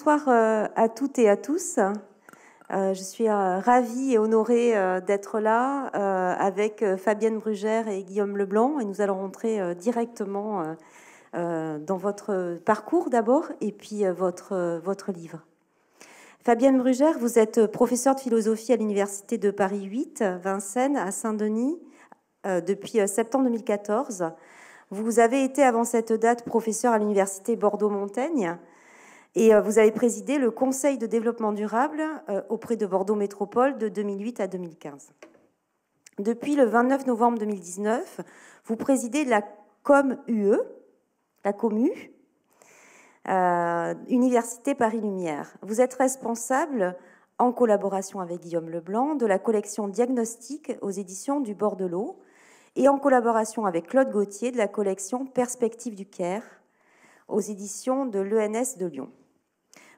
bonsoir euh, à toutes et à tous. Euh, je suis euh, ravie et honorée d'être là avec Fabienne Brugère et Guillaume Leblanc et nous allons rentrer directement dans votre parcours d'abord et puis votre, votre livre. Fabienne Brugère, vous êtes professeure de philosophie à l'Université de Paris 8, Vincennes, à Saint-Denis, depuis septembre 2014. Vous avez été avant cette date professeur à l'Université Bordeaux-Montaigne et euh, vous avez présidé le Conseil de développement durable euh, auprès de Bordeaux Métropole de 2008 à 2015. Depuis le 29 novembre 2019, vous présidez la COMUE, la COMU, euh, Université Paris Lumière. Vous êtes responsable, en collaboration avec Guillaume Leblanc, de la collection Diagnostic aux éditions du Bordelot et en collaboration avec Claude Gauthier de la collection Perspectives du Caire aux éditions de l'ENS de Lyon.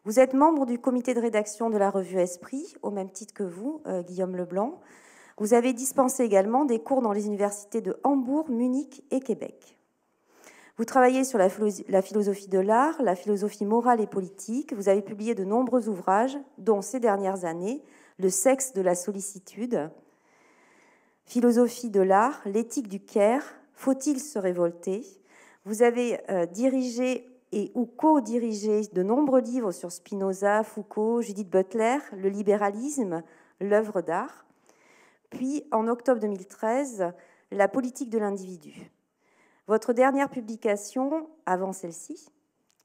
Vous êtes membre du comité de rédaction de la revue Esprit, au même titre que vous, euh, Guillaume Leblanc. Vous avez dispensé également des cours dans les universités de Hambourg, Munich et Québec. Vous travaillez sur la, philosophie de l'art, la philosophie morale et politique. Vous avez publié de nombreux ouvrages, dont ces dernières années, Le sexe de la sollicitude, Philosophie de l'art, L'éthique du caire, Faut-il se révolter Vous avez euh, dirigé et ou co-dirigé de nombreux livres sur Spinoza, Foucault, Judith Butler, le libéralisme, l'œuvre d'art. Puis, en octobre 2013, la politique de l'individu. Votre dernière publication, avant celle-ci,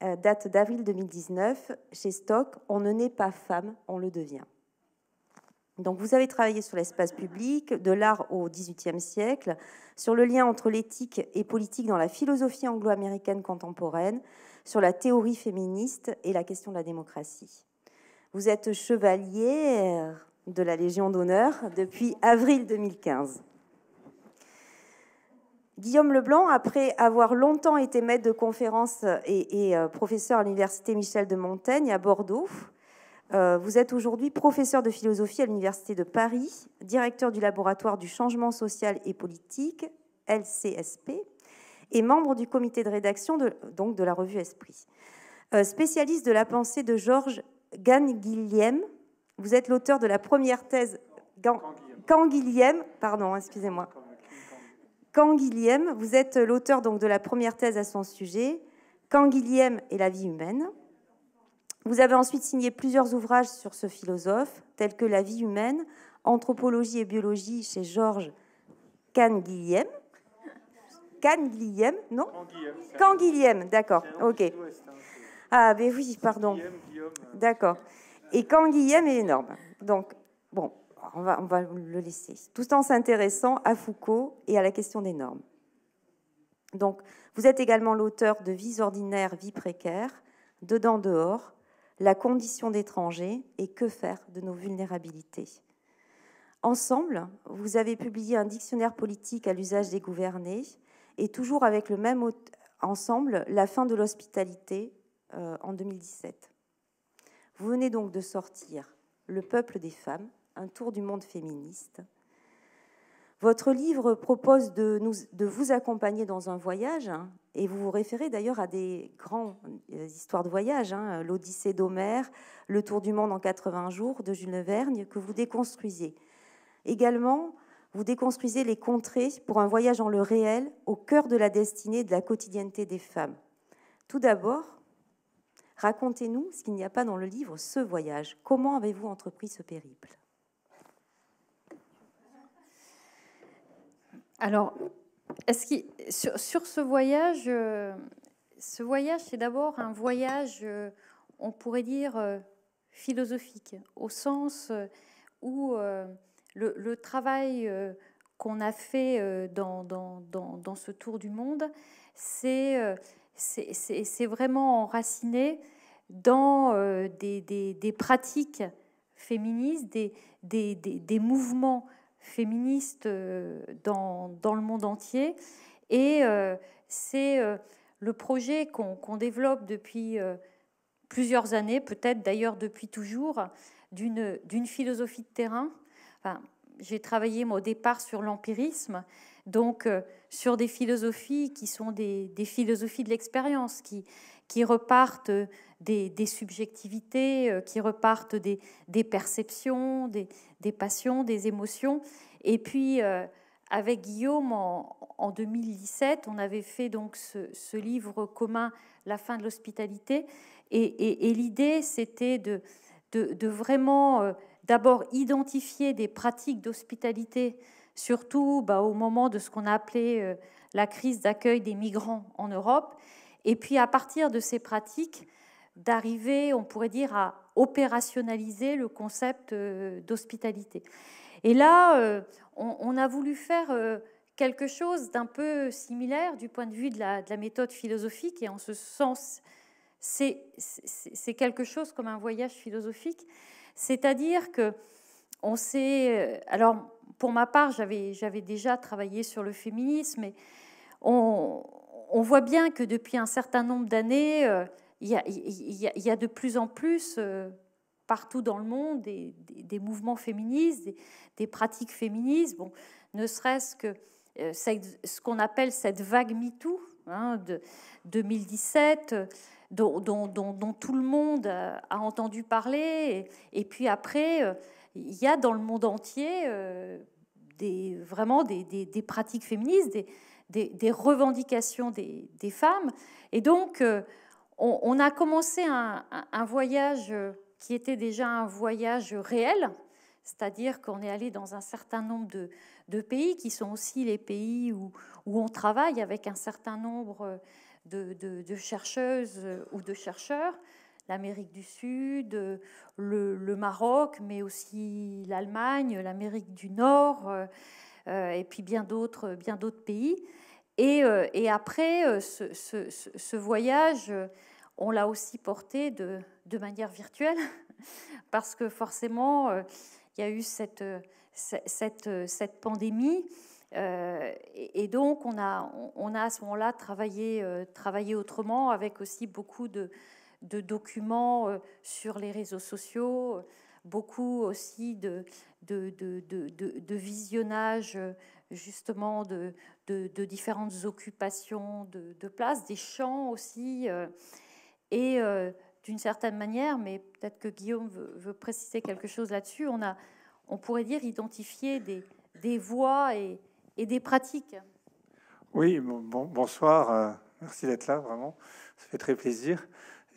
euh, date d'avril 2019, chez Stock, On ne naît pas femme, on le devient. Donc vous avez travaillé sur l'espace public, de l'art au XVIIIe siècle, sur le lien entre l'éthique et politique dans la philosophie anglo-américaine contemporaine, sur la théorie féministe et la question de la démocratie. Vous êtes chevalier de la Légion d'honneur depuis avril 2015. Guillaume Leblanc, après avoir longtemps été maître de conférences et, euh, professeur à l'université Michel de Montaigne à Bordeaux, euh, vous êtes aujourd'hui professeur de philosophie à l'université de Paris, directeur du laboratoire du changement social et politique, LCSP, et membre du comité de rédaction de, donc de la revue Esprit. Euh, spécialiste de la pensée de Georges Ganguilhem, vous êtes l'auteur de la première thèse Canguilhem, pardon, excusez-moi. vous êtes l'auteur donc de la première thèse à son sujet, Canguilhem et la vie humaine. Vous avez ensuite signé plusieurs ouvrages sur ce philosophe, tels que La vie humaine, Anthropologie et biologie chez Georges Canguilhem Canguilhem, non Canguilhem, d'accord, hein, ok. Hein, ah, ben oui, pardon. Euh, d'accord. Et Canguilhem est énorme. Donc, bon, on va, on va le laisser. Tout en s'intéressant à Foucault et à la question des normes. Donc, vous êtes également l'auteur de Vies ordinaires, vies précaires, Dedans, dehors, La condition d'étranger et Que faire de nos vulnérabilités. Ensemble, vous avez publié un dictionnaire politique à l'usage des gouvernés, et toujours avec le même ensemble, La fin de l'hospitalité euh, en 2017. Vous venez donc de sortir Le peuple des femmes, un tour du monde féministe. Votre livre propose de, nous, de vous accompagner dans un voyage, hein, et vous vous référez d'ailleurs à des grandes euh, histoires de voyage, hein, l'Odyssée d'Homère, le Tour du monde en 80 jours de Jules Verne, que vous déconstruisez. Également, vous déconstruisez les contrées pour un voyage en le réel, au cœur de la destinée et de la quotidienneté des femmes. Tout d'abord, racontez-nous ce qu'il n'y a pas dans le livre, ce voyage. Comment avez-vous entrepris ce périple Alors, -ce sur, sur, ce voyage, euh, ce voyage, c'est d'abord un voyage, euh, on pourrait dire, euh, philosophique, au sens où le, travail euh, qu'on a fait euh, dans, ce tour du monde, c'est euh, vraiment enraciné dans des, pratiques féministes, des, mouvements féministes dans, le monde entier. Et c'est le projet qu'on développe depuis plusieurs années, peut-être d'ailleurs depuis toujours, d'une philosophie de terrain j'ai travaillé au départ sur l'empirisme, donc euh, sur des philosophies qui sont des, philosophies de l'expérience, qui, qui repartent des, subjectivités, euh, qui repartent des, perceptions, des, passions, des émotions. Et puis, euh, avec Guillaume, en, 2017, on avait fait donc ce, livre commun, La fin de l'hospitalité. Et, l'idée, c'était de, de, vraiment d'abord identifier des pratiques d'hospitalité, surtout bah, au moment de ce qu'on a appelé euh, la crise d'accueil des migrants en Europe, et puis à partir de ces pratiques, d'arriver, on pourrait dire, à opérationnaliser le concept euh, d'hospitalité. Et là, euh, on, a voulu faire quelque chose d'un peu similaire du point de vue de la méthode philosophique, et en ce sens, c'est quelque chose comme un voyage philosophique. C'est-à-dire que on sait. Euh, alors, pour ma part, j'avais déjà travaillé sur le féminisme, mais on, voit bien que depuis un certain nombre d'années, euh, il y, a de plus en plus, euh, partout dans le monde, des, mouvements féministes, des, pratiques féministes, bon, ne serait-ce que ce qu'on appelle cette vague MeToo hein, de 2017 dont, tout le monde euh, a entendu parler. Et, puis après, euh, il y a dans le monde entier euh, des, vraiment des, pratiques féministes, des, revendications des, femmes. Et donc, on, a commencé un, voyage qui était déjà un voyage réel, c'est-à-dire qu'on est allé dans un certain nombre de, pays qui sont aussi les pays où, où on travaille avec un certain nombre de, chercheuses euh, ou de chercheurs, l'Amérique du Sud, euh, le, Maroc, mais aussi l'Allemagne, l'Amérique du Nord, euh, et puis bien d'autres, bien d'autres pays. Et, après, ce, voyage, on l'a aussi porté de, de, manière virtuelle, parce que forcément, il y a eu cette, cette, cette pandémie euh, et, donc, on a, on a à ce moment-là travaillé, euh, travaillé autrement, avec aussi beaucoup de, documents euh, sur les réseaux sociaux, beaucoup aussi de, de, de, visionnage justement de, différentes occupations de, places, des champs aussi. Et d'une certaine manière, mais peut-être que Guillaume veut, préciser quelque chose là-dessus, on, a, on pourrait dire identifier des, des voies et, et des pratiques. Oui, bon, bonsoir. Euh, merci d'être là, vraiment. Ça fait très plaisir.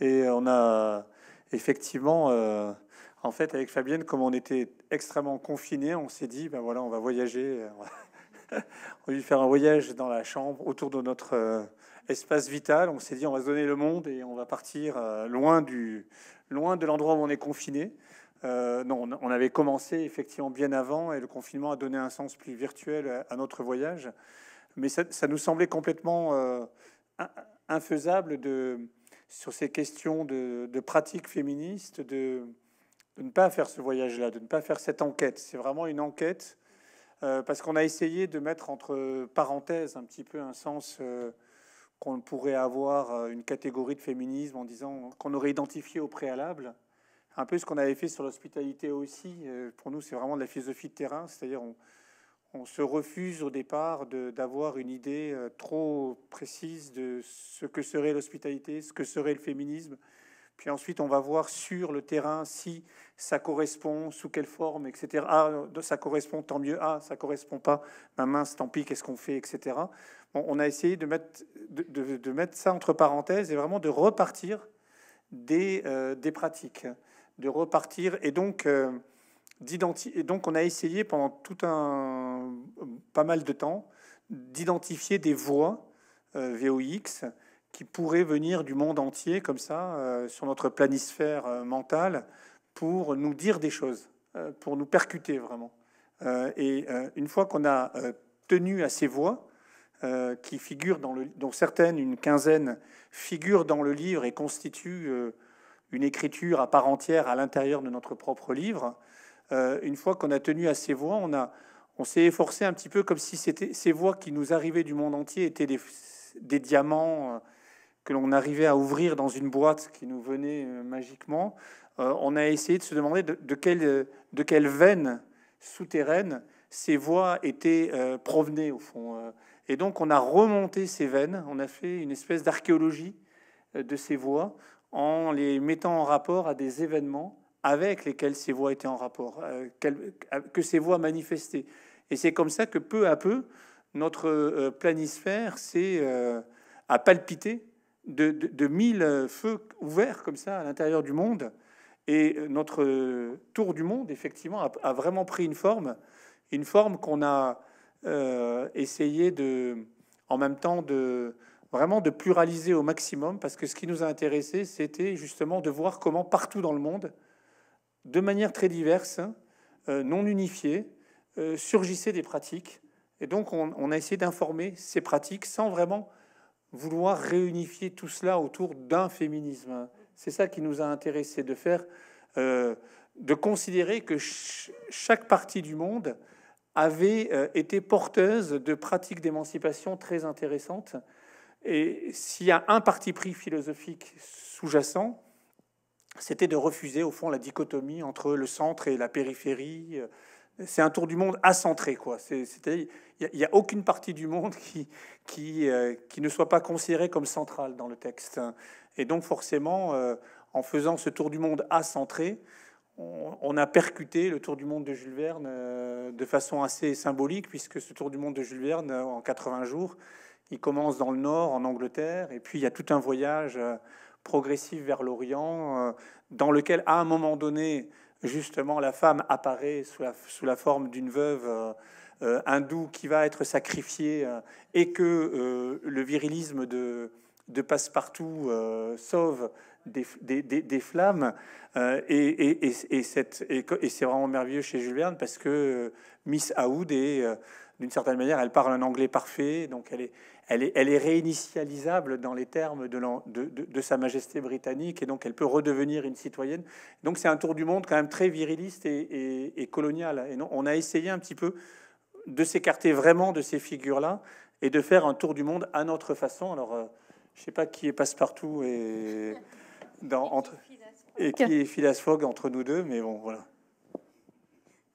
Et on a effectivement, euh, en fait, avec Fabienne, comme on était extrêmement confinés, on s'est dit, ben voilà, on va voyager. Euh, on va lui faire un voyage dans la chambre, autour de notre espace vital. On s'est dit, on va se donner le monde et on va partir loin, du, loin de l'endroit où on est confiné. Euh, non, on avait commencé effectivement bien avant et le confinement a donné un sens plus virtuel à notre voyage. Mais ça, nous semblait complètement euh, infaisable de, sur ces questions de, pratiques féministes de, ne pas faire ce voyage-là, de ne pas faire cette enquête. C'est vraiment une enquête euh, parce qu'on a essayé de mettre entre parenthèses un petit peu un sens qu'on pourrait avoir une catégorie de féminisme en disant qu'on aurait identifié au préalable un peu ce qu'on avait fait sur l'hospitalité aussi. Euh, pour nous, c'est vraiment de la philosophie de terrain, c'est-à-dire on, se refuse au départ d'avoir une idée euh, trop précise de ce que serait l'hospitalité, ce que serait le féminisme. Puis ensuite, on va voir sur le terrain si ça correspond, sous quelle forme, etc. Ah, ça correspond, tant mieux. Ah, ça correspond pas. Ma mince, tant pis, qu'est-ce qu'on fait, etc. on a essayé de mettre, de, mettre ça entre parenthèses et vraiment de repartir des euh, pratiques de repartir. Et donc, euh, d'identifier et donc, on a essayé pendant tout un pas mal de temps d'identifier des voix euh, VOX qui pourraient venir du monde entier, comme ça, euh, sur notre planisphère mentale, pour nous dire des choses, pour nous percuter vraiment. et une fois qu'on a tenu à ces voix qui figurent dans le, dont certaines, une quinzaine, figurent dans le livre et constituent une écriture à part entière à l'intérieur de notre propre livre. Euh, une fois qu'on a tenu à ces voix, on, a, on s'est efforcé un petit peu comme si c'était ces voix qui nous arrivaient du monde entier étaient des, diamants euh, que l'on arrivait à ouvrir dans une boîte qui nous venait euh, magiquement. on a essayé de se demander de, quelle, de quelle veine souterraine ces voix étaient provenaient au fond. Et donc on a remonté ces veines, on a fait une espèce d'archéologie de ces voix en les mettant en rapport à des événements avec lesquels ces voix étaient en rapport, euh, euh, que ces voix manifestaient. Et c'est comme ça que peu à peu, notre euh, planisphère s'est a palpité de, mille feux ouverts comme ça à l'intérieur du monde. Et notre tour du monde, effectivement, a, vraiment pris une forme, une forme qu'on a essayé de, en même temps de, vraiment de pluraliser au maximum, parce que ce qui nous a intéressé, c'était justement de voir comment partout dans le monde, de manière très diverse, hein, euh, non unifiée, euh, surgissaient des pratiques. Et donc on, a essayé d'informer ces pratiques sans vraiment vouloir réunifier tout cela autour d'un féminisme. Hein. C'est ça qui nous a intéressé de faire, euh, de considérer que chaque partie du monde avait été porteuse de pratiques d'émancipation très intéressantes. Et s'il y a un parti pris philosophique sous-jacent, c'était de refuser au fond la dichotomie entre le centre et la périphérie. C'est un tour du monde accentré, quoi. C'est-à-dire, il n'y a, aucune partie du monde euh, qui, ne soit pas considérée comme centrale dans le texte. Et donc, forcément, euh, en faisant ce tour du monde accentré, on, on a percuté le tour du monde de Jules Verne euh, de façon assez symbolique, puisque ce tour du monde de Jules Verne en 80 jours, il commence dans le nord, en Angleterre, et puis il y a tout un voyage euh, progressif vers l'Orient, euh, dans lequel, à un moment donné, justement, la femme apparaît sous la, sous la forme d'une veuve euh, hindoue qui va être sacrifiée, et que le virilisme de, de Passepartout sauve des, flammes. et, et, et c'est vraiment merveilleux chez Jules Verne parce que Miss Aoud est d'une certaine manière, elle parle un anglais parfait, donc elle est, réinitialisable dans les termes de, Sa Majesté britannique, et donc elle peut redevenir une citoyenne. Donc c'est un tour du monde quand même très viriliste et, colonial. Et on a essayé un petit peu de s'écarter vraiment de ces figures-là et de faire un tour du monde à notre façon. Alors, euh, je sais pas qui est passe-partout et, dans, et qui est Phileas entre nous deux, mais bon, voilà.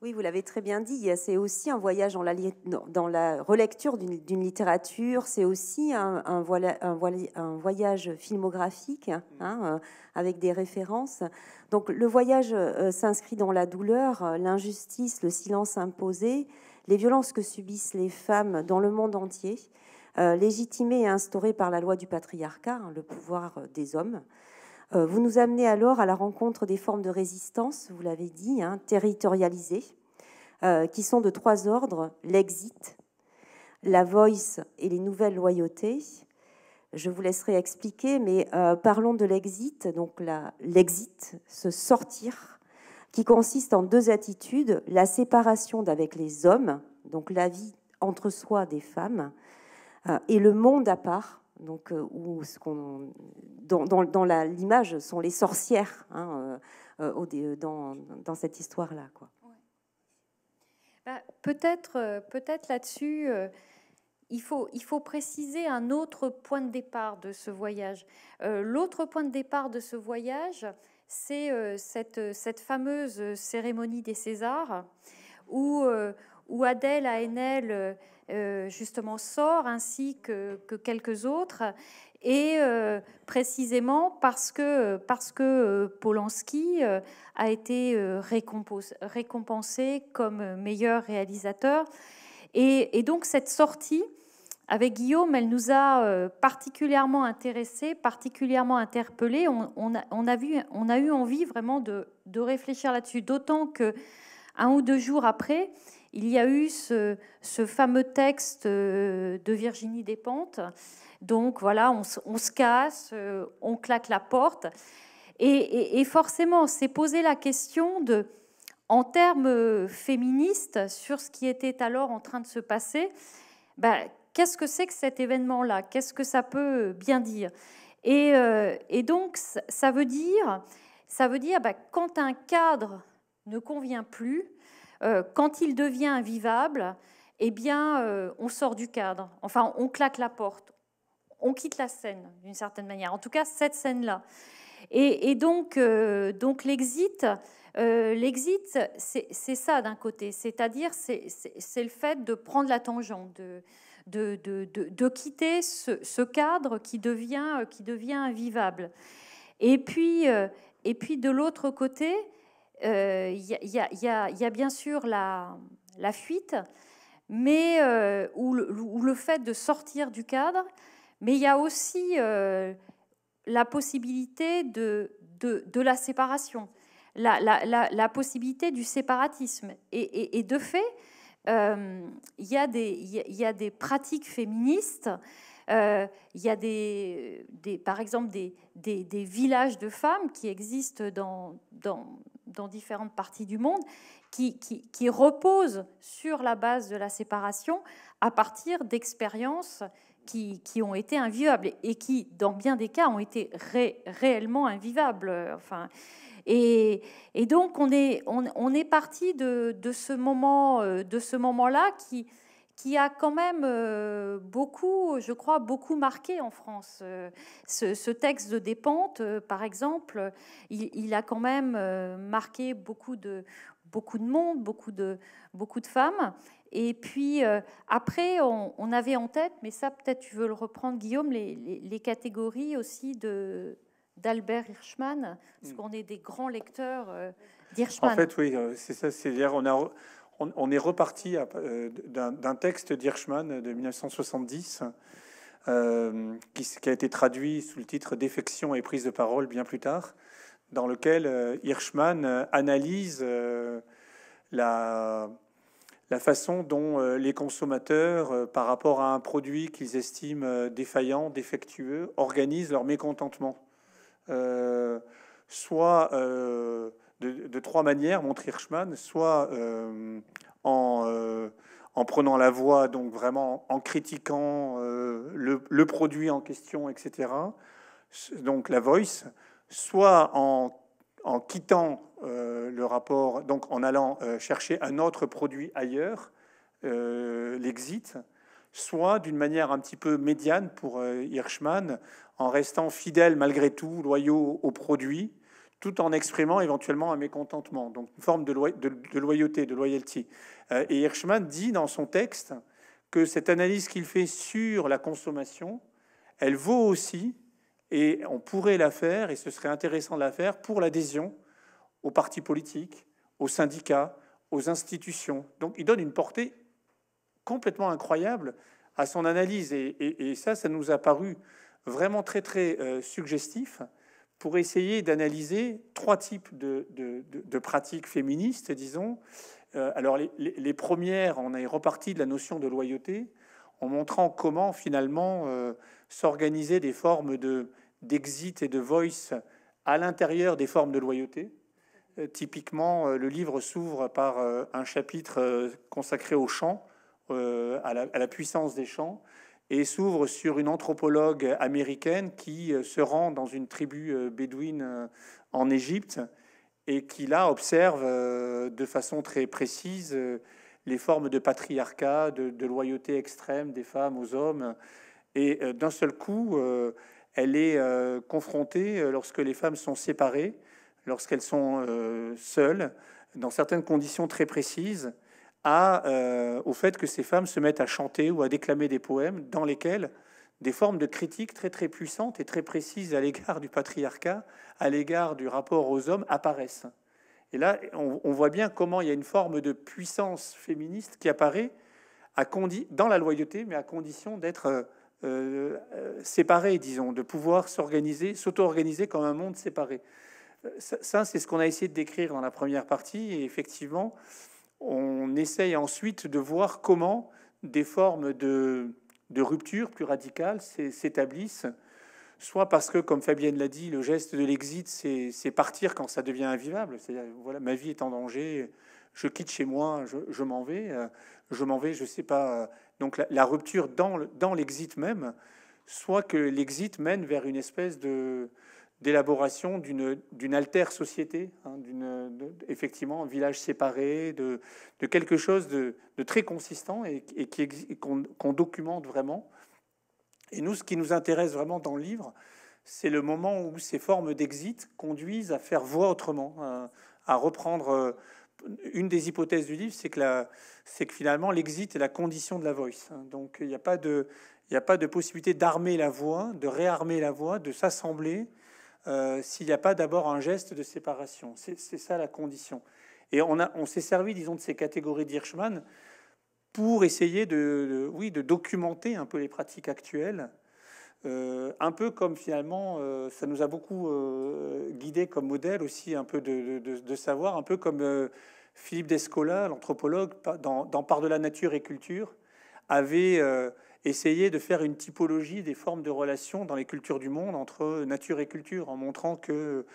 Oui, vous l'avez très bien dit, c'est aussi un voyage dans la, relecture d'une littérature, c'est aussi un, voyage filmographique hein, mm. hein, euh, avec des références. Donc le voyage euh, s'inscrit dans la douleur, euh, l'injustice, le silence imposé, les violences que subissent les femmes dans le monde entier, légitimées et instaurées par la loi du patriarcat, hein, le pouvoir des hommes. Euh, vous nous amenez alors à la rencontre des formes de résistance, vous l'avez dit, hein, territorialisées, euh, qui sont de trois ordres, l'exit, la voice et les nouvelles loyautés. Je vous laisserai expliquer, mais euh, parlons de l'exit, donc l'exit, se sortir, qui consiste en deux attitudes, la séparation d'avec les hommes, donc la vie entre soi des femmes, et le monde à part, donc euh, où ce dans, l'image sont les sorcières hein, euh, euh, dans, cette histoire là bah, peut-être peut là-dessus. il faut, préciser un autre point de départ de ce voyage. L'autre point de départ de ce voyage, c'est cette, fameuse cérémonie des Césars où, où Adèle Haenel euh, justement sort ainsi que, quelques autres. Et euh, précisément parce que, parce que euh, Polanski a été récompensé comme meilleur réalisateur. Et, donc cette sortie avec Guillaume, elle nous a particulièrement intéressés, particulièrement interpellés. On, a, eu envie vraiment de, de réfléchir là-dessus, d'autant qu'un ou deux jours après, il y a eu ce, fameux texte euh, de Virginie Despentes. Donc voilà, on, se casse, euh, on claque la porte. Et, forcément, s'est posé la question de, en termes euh, féministes, sur ce qui était alors en train de se passer, bah, qu'est-ce que c'est que cet événement-là Qu'est-ce que ça peut bien dire et, donc, ça veut dire, ça veut dire bah, quand un cadre ne convient plus, euh, quand il devient invivable, eh bien, euh, on sort du cadre. Enfin, on claque la porte. On quitte la scène, d'une certaine manière. En tout cas, cette scène-là. Et, donc, euh, donc l'exit, c'est ça d'un côté, c'est-à-dire c'est le fait de prendre la tangente, de, de, de, de quitter ce, cadre qui devient, qui devient invivable. Et puis, et puis de l'autre côté, il y, a bien sûr la, la fuite, mais euh, ou, le, fait de sortir du cadre, mais il y a aussi euh, la possibilité de, de, la séparation, la, possibilité du séparatisme. Et, de fait, euh, il y, a des pratiques féministes. Il y a des, par exemple des, des, des, villages de femmes qui existent dans, dans, dans différentes parties du monde qui, reposent sur la base de la séparation à partir d'expériences qui, ont été inviables et qui, dans bien des cas, ont été réellement invivables. Euh, enfin, et, donc, on est, est parti de, ce moment, euh, de ce moment-là qui, qui a quand même euh, beaucoup, je crois, beaucoup marqué en France. Euh, ce, texte de Dépente, euh, par exemple, il, a quand même marqué beaucoup de, beaucoup de monde, beaucoup de, beaucoup de femmes. Et puis après, on, avait en tête, mais ça peut-être tu veux le reprendre, Guillaume, les, catégories aussi de d'Albert Hirschman, parce hmm. qu'on est des grands lecteurs d'Hirschman. En fait, oui, c'est ça, c'est-à-dire on a on, est reparti euh, d'un texte d'Hirschman de 1970 euh, qui, a été traduit sous le titre Défection et prise de parole bien plus tard, dans lequel euh, Hirschman analyse la, façon dont les consommateurs, par rapport à un produit qu'ils estiment défaillant, défectueux, organisent leur mécontentement. soit de, trois manières, montre Hirschman, soit euh, euh, en, prenant la voix donc vraiment en critiquant euh, le, produit en question, etc., donc la voice, soit en, quittant le rapport, donc en allant chercher un autre produit ailleurs, l'exit, soit d'une manière un petit peu médiane pour Hirschman, en restant fidèle malgré tout, loyaux au produit, tout en exprimant éventuellement un mécontentement, donc une forme de, de, loyauté, de loyalty. Euh, et Hirschman dit dans son texte que cette analyse qu'il fait sur la consommation, elle vaut aussi, et on pourrait la faire, et ce serait intéressant de la faire, pour l'adhésion aux partis politiques, aux syndicats, aux institutions. Donc il donne une portée complètement incroyable à son analyse, et, ça, ça nous a paru vraiment très, très euh, suggestif pour essayer d'analyser trois types de, pratiques féministes, disons. Euh, alors les, premières, on est reparti de la notion de loyauté en montrant comment finalement euh, s'organiser des formes de d'exit et de voice à l'intérieur des formes de loyauté. Euh, typiquement, le livre s'ouvre par un chapitre consacré aux chants, à la, à, la, puissance des chants, et s'ouvre sur une anthropologue américaine qui euh, se rend dans une tribu euh, bédouine euh, en Égypte et qui là observe de façon très précise les formes de patriarcat, de, de loyauté extrême des femmes aux hommes. Et d'un seul coup, elle est confrontée lorsque les femmes sont séparées, lorsqu'elles sont seules, dans certaines conditions très précises, à, euh, au fait que ces femmes se mettent à chanter ou à déclamer des poèmes dans lesquels des formes de critiques très très puissantes et très précises à l'égard du patriarcat, à l'égard du rapport aux hommes apparaissent. Et là, on, voit bien comment il y a une forme de puissance féministe qui apparaît à dans la loyauté, mais à condition d'être euh, euh disons, de pouvoir s'organiser, s'auto-organiser comme un monde séparé. Euh, ça, ça c'est ce qu'on a essayé de décrire dans la première partie, et effectivement, on essaye ensuite de voir comment des formes de, rupture plus radicales s'établissent, soit parce que, comme Fabienne l'a dit, le geste de l'exit, c'est partir quand ça devient invivable. C'est-à-dire, voilà, ma vie est en danger, je quitte chez moi, je, m'en vais, euh, je m'en vais, je sais pas. Euh. Donc la rupture dans l'exit même, soit que l'exit mène vers une espèce de, d'élaboration d'une altère société, hein, effectivement un village séparé, de, de quelque chose de, très consistant et, et qu'on documente vraiment. Et nous, ce qui nous intéresse vraiment dans le livre, c'est le moment où ces formes d'exit conduisent à faire voix autrement, hein, à, reprendre. Euh, une des hypothèses du livre, c'est que, que, finalement l'exit est la condition de la voice. Hein. Donc il n'y a pas de il n'y a pas de possibilité d'armer la voix, de réarmer la voix, de s'assembler euh, s'il n'y a pas d'abord un geste de séparation. C'est ça la condition. Et on, on s'est servi, disons, de ces catégories d'Hirschman pour essayer de, oui, de documenter un peu les pratiques actuelles, euh, un peu comme finalement, euh, ça nous a beaucoup guidé comme modèle aussi, un peu de, savoir, un peu comme Philippe Descola, l'anthropologue, dans, dans, Part de la nature et culture, avait essayer de faire une typologie des formes de relations dans les cultures du monde entre nature et culture, en montrant que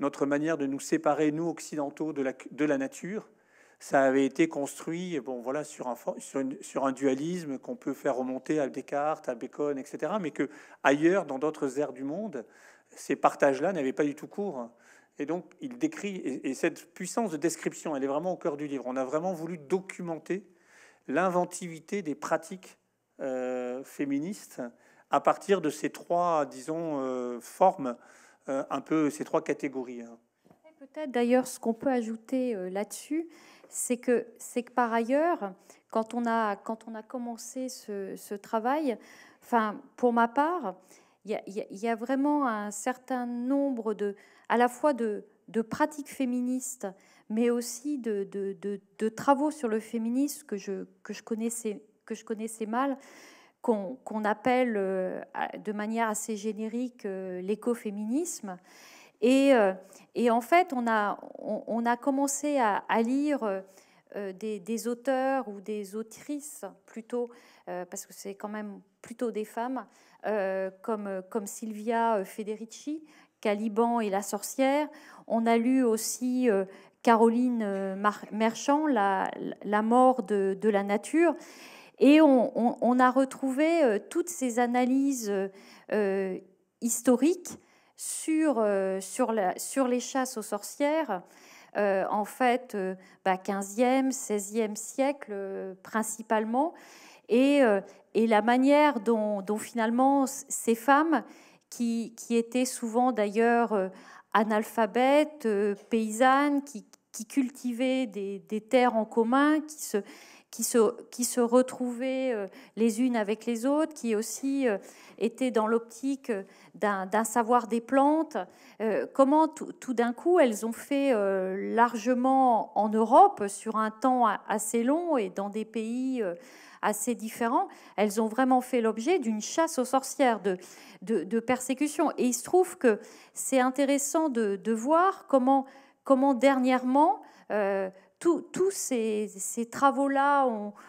notre manière de nous séparer, nous occidentaux, de la, de la nature, ça avait été construit bon, voilà, sur, un, sur, sur un dualisme qu'on peut faire remonter à Descartes, à Bacon, etc., mais que ailleurs, dans d'autres aires du monde, ces partages-là n'avaient pas du tout cours. Et donc, il décrit, et, cette puissance de description, elle est vraiment au cœur du livre. On a vraiment voulu documenter l'inventivité des pratiques euh, féministe à partir de ces trois, disons, euh, formes, euh, un peu ces trois catégories. Hein. Peut-être d'ailleurs ce qu'on peut ajouter là-dessus, c'est que, c'est que par ailleurs, quand on a, quand on a commencé ce, travail, enfin, pour ma part, il y, a vraiment un certain nombre de, à la fois de, de pratiques féministes, mais aussi de, de, de, travaux sur le féminisme que je, que je connaissais que je connaissais mal, qu'on appelle euh, de manière assez générique euh, l'écoféminisme. Euh, et, en fait, on a, on, a commencé à, lire des, auteurs ou des autrices plutôt, parce que c'est quand même plutôt des femmes, comme, comme Sylvia Federici, Caliban et la sorcière. On a lu aussi Caroline Merchant, La, la mort de, de la nature. Et on, a retrouvé euh, toutes ces analyses euh, euh, historiques sur, sur, la, sur, les chasses aux sorcières. en fait, 15e, bah, 16e siècle principalement, et, la manière dont, finalement ces femmes, qui, étaient souvent d'ailleurs analphabètes, paysannes, qui, cultivaient des, des, terres en commun, qui se, qui se, qui se retrouvaient euh, les unes avec les autres, qui aussi euh, étaient dans l'optique euh, d'un savoir des plantes. Comment tout, d'un coup elles ont fait largement en Europe sur un temps assez long et dans des pays assez différents, elles ont vraiment fait l'objet d'une chasse aux sorcières, de, de, persécution. Et il se trouve que c'est intéressant de, voir comment, comment dernièrement, tous ces, travaux-là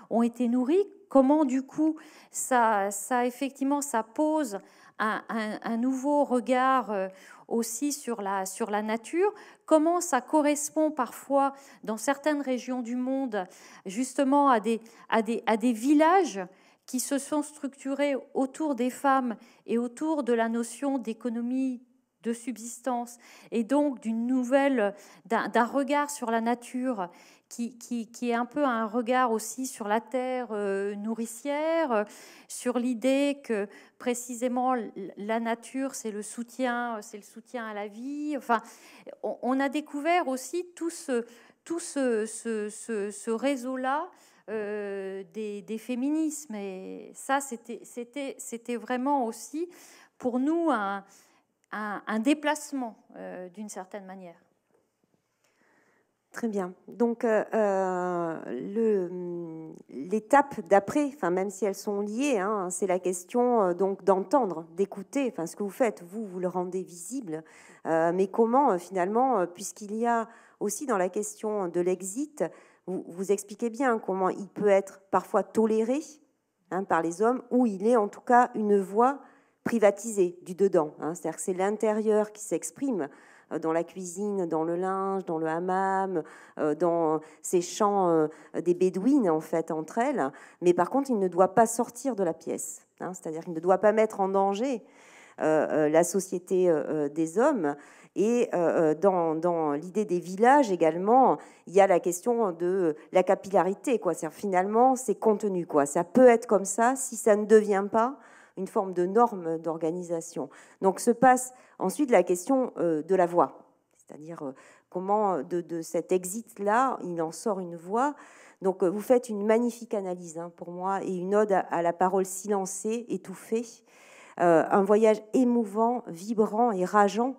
ont, été nourris. Comment du coup ça, effectivement ça pose un, nouveau regard euh, aussi sur la, nature, comment ça correspond parfois dans certaines régions du monde justement à des villages qui se sont structurés autour des femmes et autour de la notion d'économie de subsistance et donc d'une nouvelle, d'un regard sur la nature qui, qui, qui, est un peu un regard aussi sur la terre euh, nourricière, sur l'idée que précisément la nature c'est le soutien, c'est le soutien à la vie. Enfin, on, a découvert aussi tout ce, tout ce, ce, réseau-là euh, des, des, féminismes et ça c'était, c'était, c'était vraiment aussi pour nous un un, déplacement euh, d'une certaine manière. Très bien. Donc, euh, euh, l'étape d'après, enfin, même si elles sont liées, hein, c'est la question donc d'entendre, d'écouter. Enfin, ce que vous faites, vous, vous le rendez visible. mais comment, finalement, puisqu'il y a aussi dans la question de l'exit, vous, expliquez bien comment il peut être parfois toléré hein, par les hommes, ou il est en tout cas une voie privatisé du dedans. Hein. cest c'est l'intérieur qui s'exprime euh, dans la cuisine, dans le linge, dans le hammam, euh, dans ces champs euh, des bédouines en fait entre elles. Mais par contre, il ne doit pas sortir de la pièce. Hein. C'est-à-dire qu'il ne doit pas mettre en danger la société des hommes. Et dans, l'idée des villages également, il y a la question de la capillarité. Quoi. Finalement, c'est contenu. Quoi. Ça peut être comme ça si ça ne devient pas une forme de norme d'organisation. Donc se passe ensuite la question euh, de la voix, c'est-à-dire euh, comment euh, de, de cet exit-là, il en sort une voix. Donc vous faites une magnifique analyse hein, pour moi et une ode à, la parole silencée, étouffée, un voyage émouvant, vibrant et rageant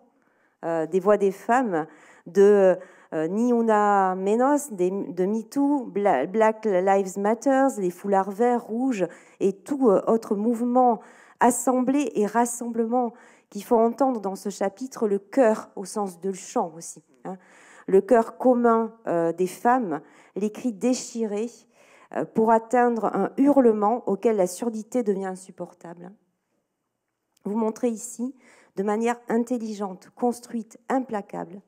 des voix des femmes, de euh, ni Una Menos des, de MeToo, Black Lives Matter, les foulards verts, rouges et tout euh, autre mouvement, assemblé et rassemblement qu'il faut entendre dans ce chapitre le cœur au sens de le chant aussi. Hein. le cœur commun euh, des femmes, les cris déchirés pour atteindre un hurlement auquel la surdité devient insupportable. Hein. Vous montrez ici, de manière intelligente, construite, implacable,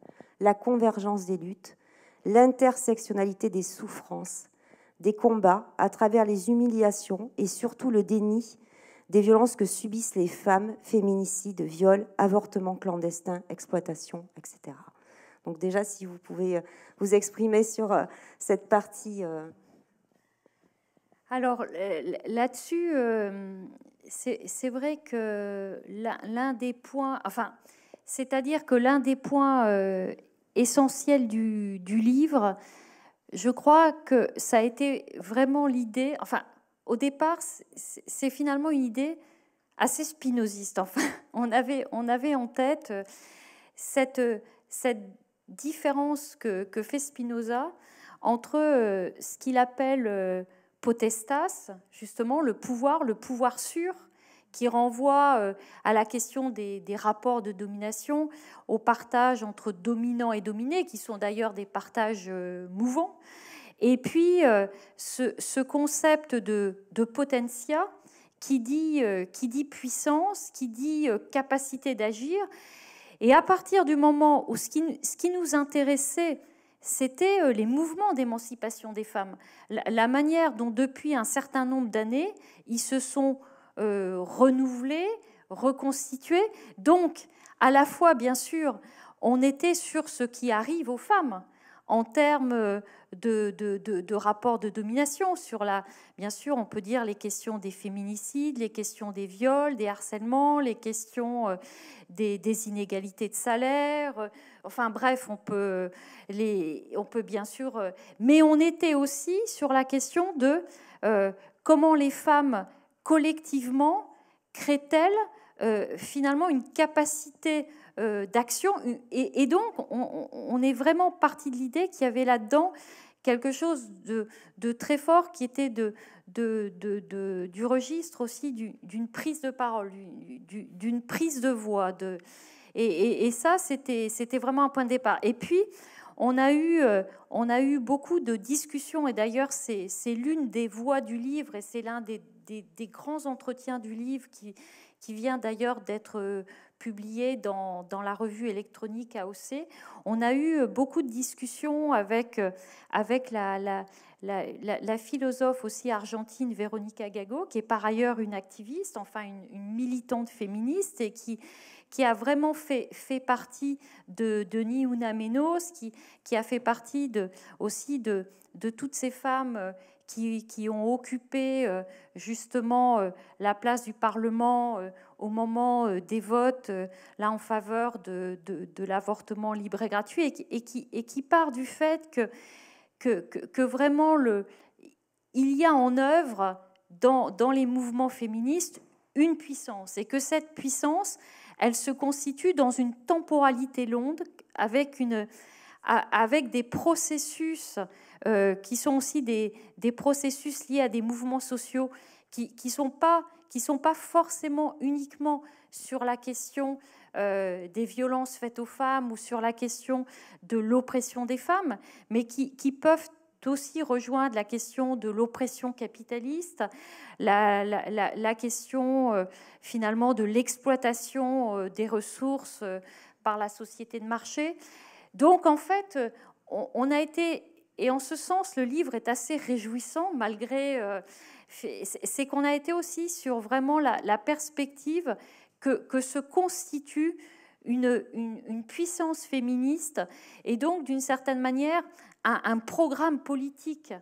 la convergence des luttes, l'intersectionnalité des souffrances, des combats à travers les humiliations et surtout le déni des violences que subissent les femmes, féminicides, viols, avortements clandestins, exploitation, etc. Donc déjà, si vous pouvez euh, vous exprimer sur euh, cette partie. Euh, Alors là-dessus, c'est vrai que l'un des points, enfin, c'est-à-dire que l'un des points essentiel du, livre, je crois que ça a été vraiment l'idée, enfin, au départ, c'est finalement une idée assez spinoziste. Enfin, on avait, on avait en tête euh, cette, euh, cette différence que, que fait Spinoza entre euh, ce qu'il appelle potestas, justement le pouvoir, le pouvoir sûr, qui renvoie euh, à la question des, rapports de domination, au partage entre dominants et dominés, qui sont d'ailleurs des partages euh, mouvants. Et puis, euh, ce, concept de, potentia, qui dit, qui dit puissance, qui dit capacité d'agir. Et à partir du moment où ce qui, nous intéressait, c'était les mouvements d'émancipation des femmes, la, manière dont depuis un certain nombre d'années, ils se sont euh, Renouveler, reconstituer. Donc, à la fois, bien sûr, on était sur ce qui arrive aux femmes en termes euh, de, de, de, rapports de domination. Sur la, bien sûr, on peut dire les questions des féminicides, les questions des viols, des harcèlements, les questions euh, des, inégalités de salaire. Enfin bref, on peut, les, on peut bien sûr... Mais on était aussi sur la question de comment les femmes collectivement, crée-t-elle euh, finalement une capacité euh, d'action et, donc, on, est vraiment parti de l'idée qu'il y avait là-dedans quelque chose de, très fort qui était de, du registre aussi d'une prise de parole, d'une prise de voix. De, et, et, et ça, c'était vraiment un point de départ. Et puis, on a eu, euh, on a eu beaucoup de discussions, et d'ailleurs, c'est l'une des voix du livre, et c'est l'un des, des, grands entretiens du livre qui, vient d'ailleurs d'être euh, publié dans, la revue électronique AOC. On a eu beaucoup de discussions avec, euh, la, philosophe aussi argentine Véronica Gago, qui est par ailleurs une activiste, enfin une, militante féministe, et qui, a vraiment fait, partie de, de Una Menos, qui, a fait partie aussi de toutes ces femmes euh, qui, ont occupé euh, justement euh, la place du Parlement euh, au moment des votes, là en faveur de, de, l'avortement libre et gratuit, et qui, et, qui, part du fait que, que, que vraiment le, il y a en œuvre dans, dans, les mouvements féministes une puissance, et que cette puissance, elle se constitue dans une temporalité longue, avec, une, avec des processus euh, qui sont aussi des, des, processus liés à des mouvements sociaux qui ne qui sont, pas, qui sont pas forcément uniquement sur la question euh, des violences faites aux femmes ou sur la question de l'oppression des femmes, mais qui, qui peuvent aussi rejoindre la question de l'oppression capitaliste, la, la, question euh, finalement de l'exploitation des ressources par la société de marché. Donc en fait, on, on a été et en ce sens, le livre est assez réjouissant, malgré. Euh, c'est qu'on a été aussi sur vraiment la, perspective que, se constitue une, une, puissance féministe et donc, d'une certaine manière, un, un, programme politique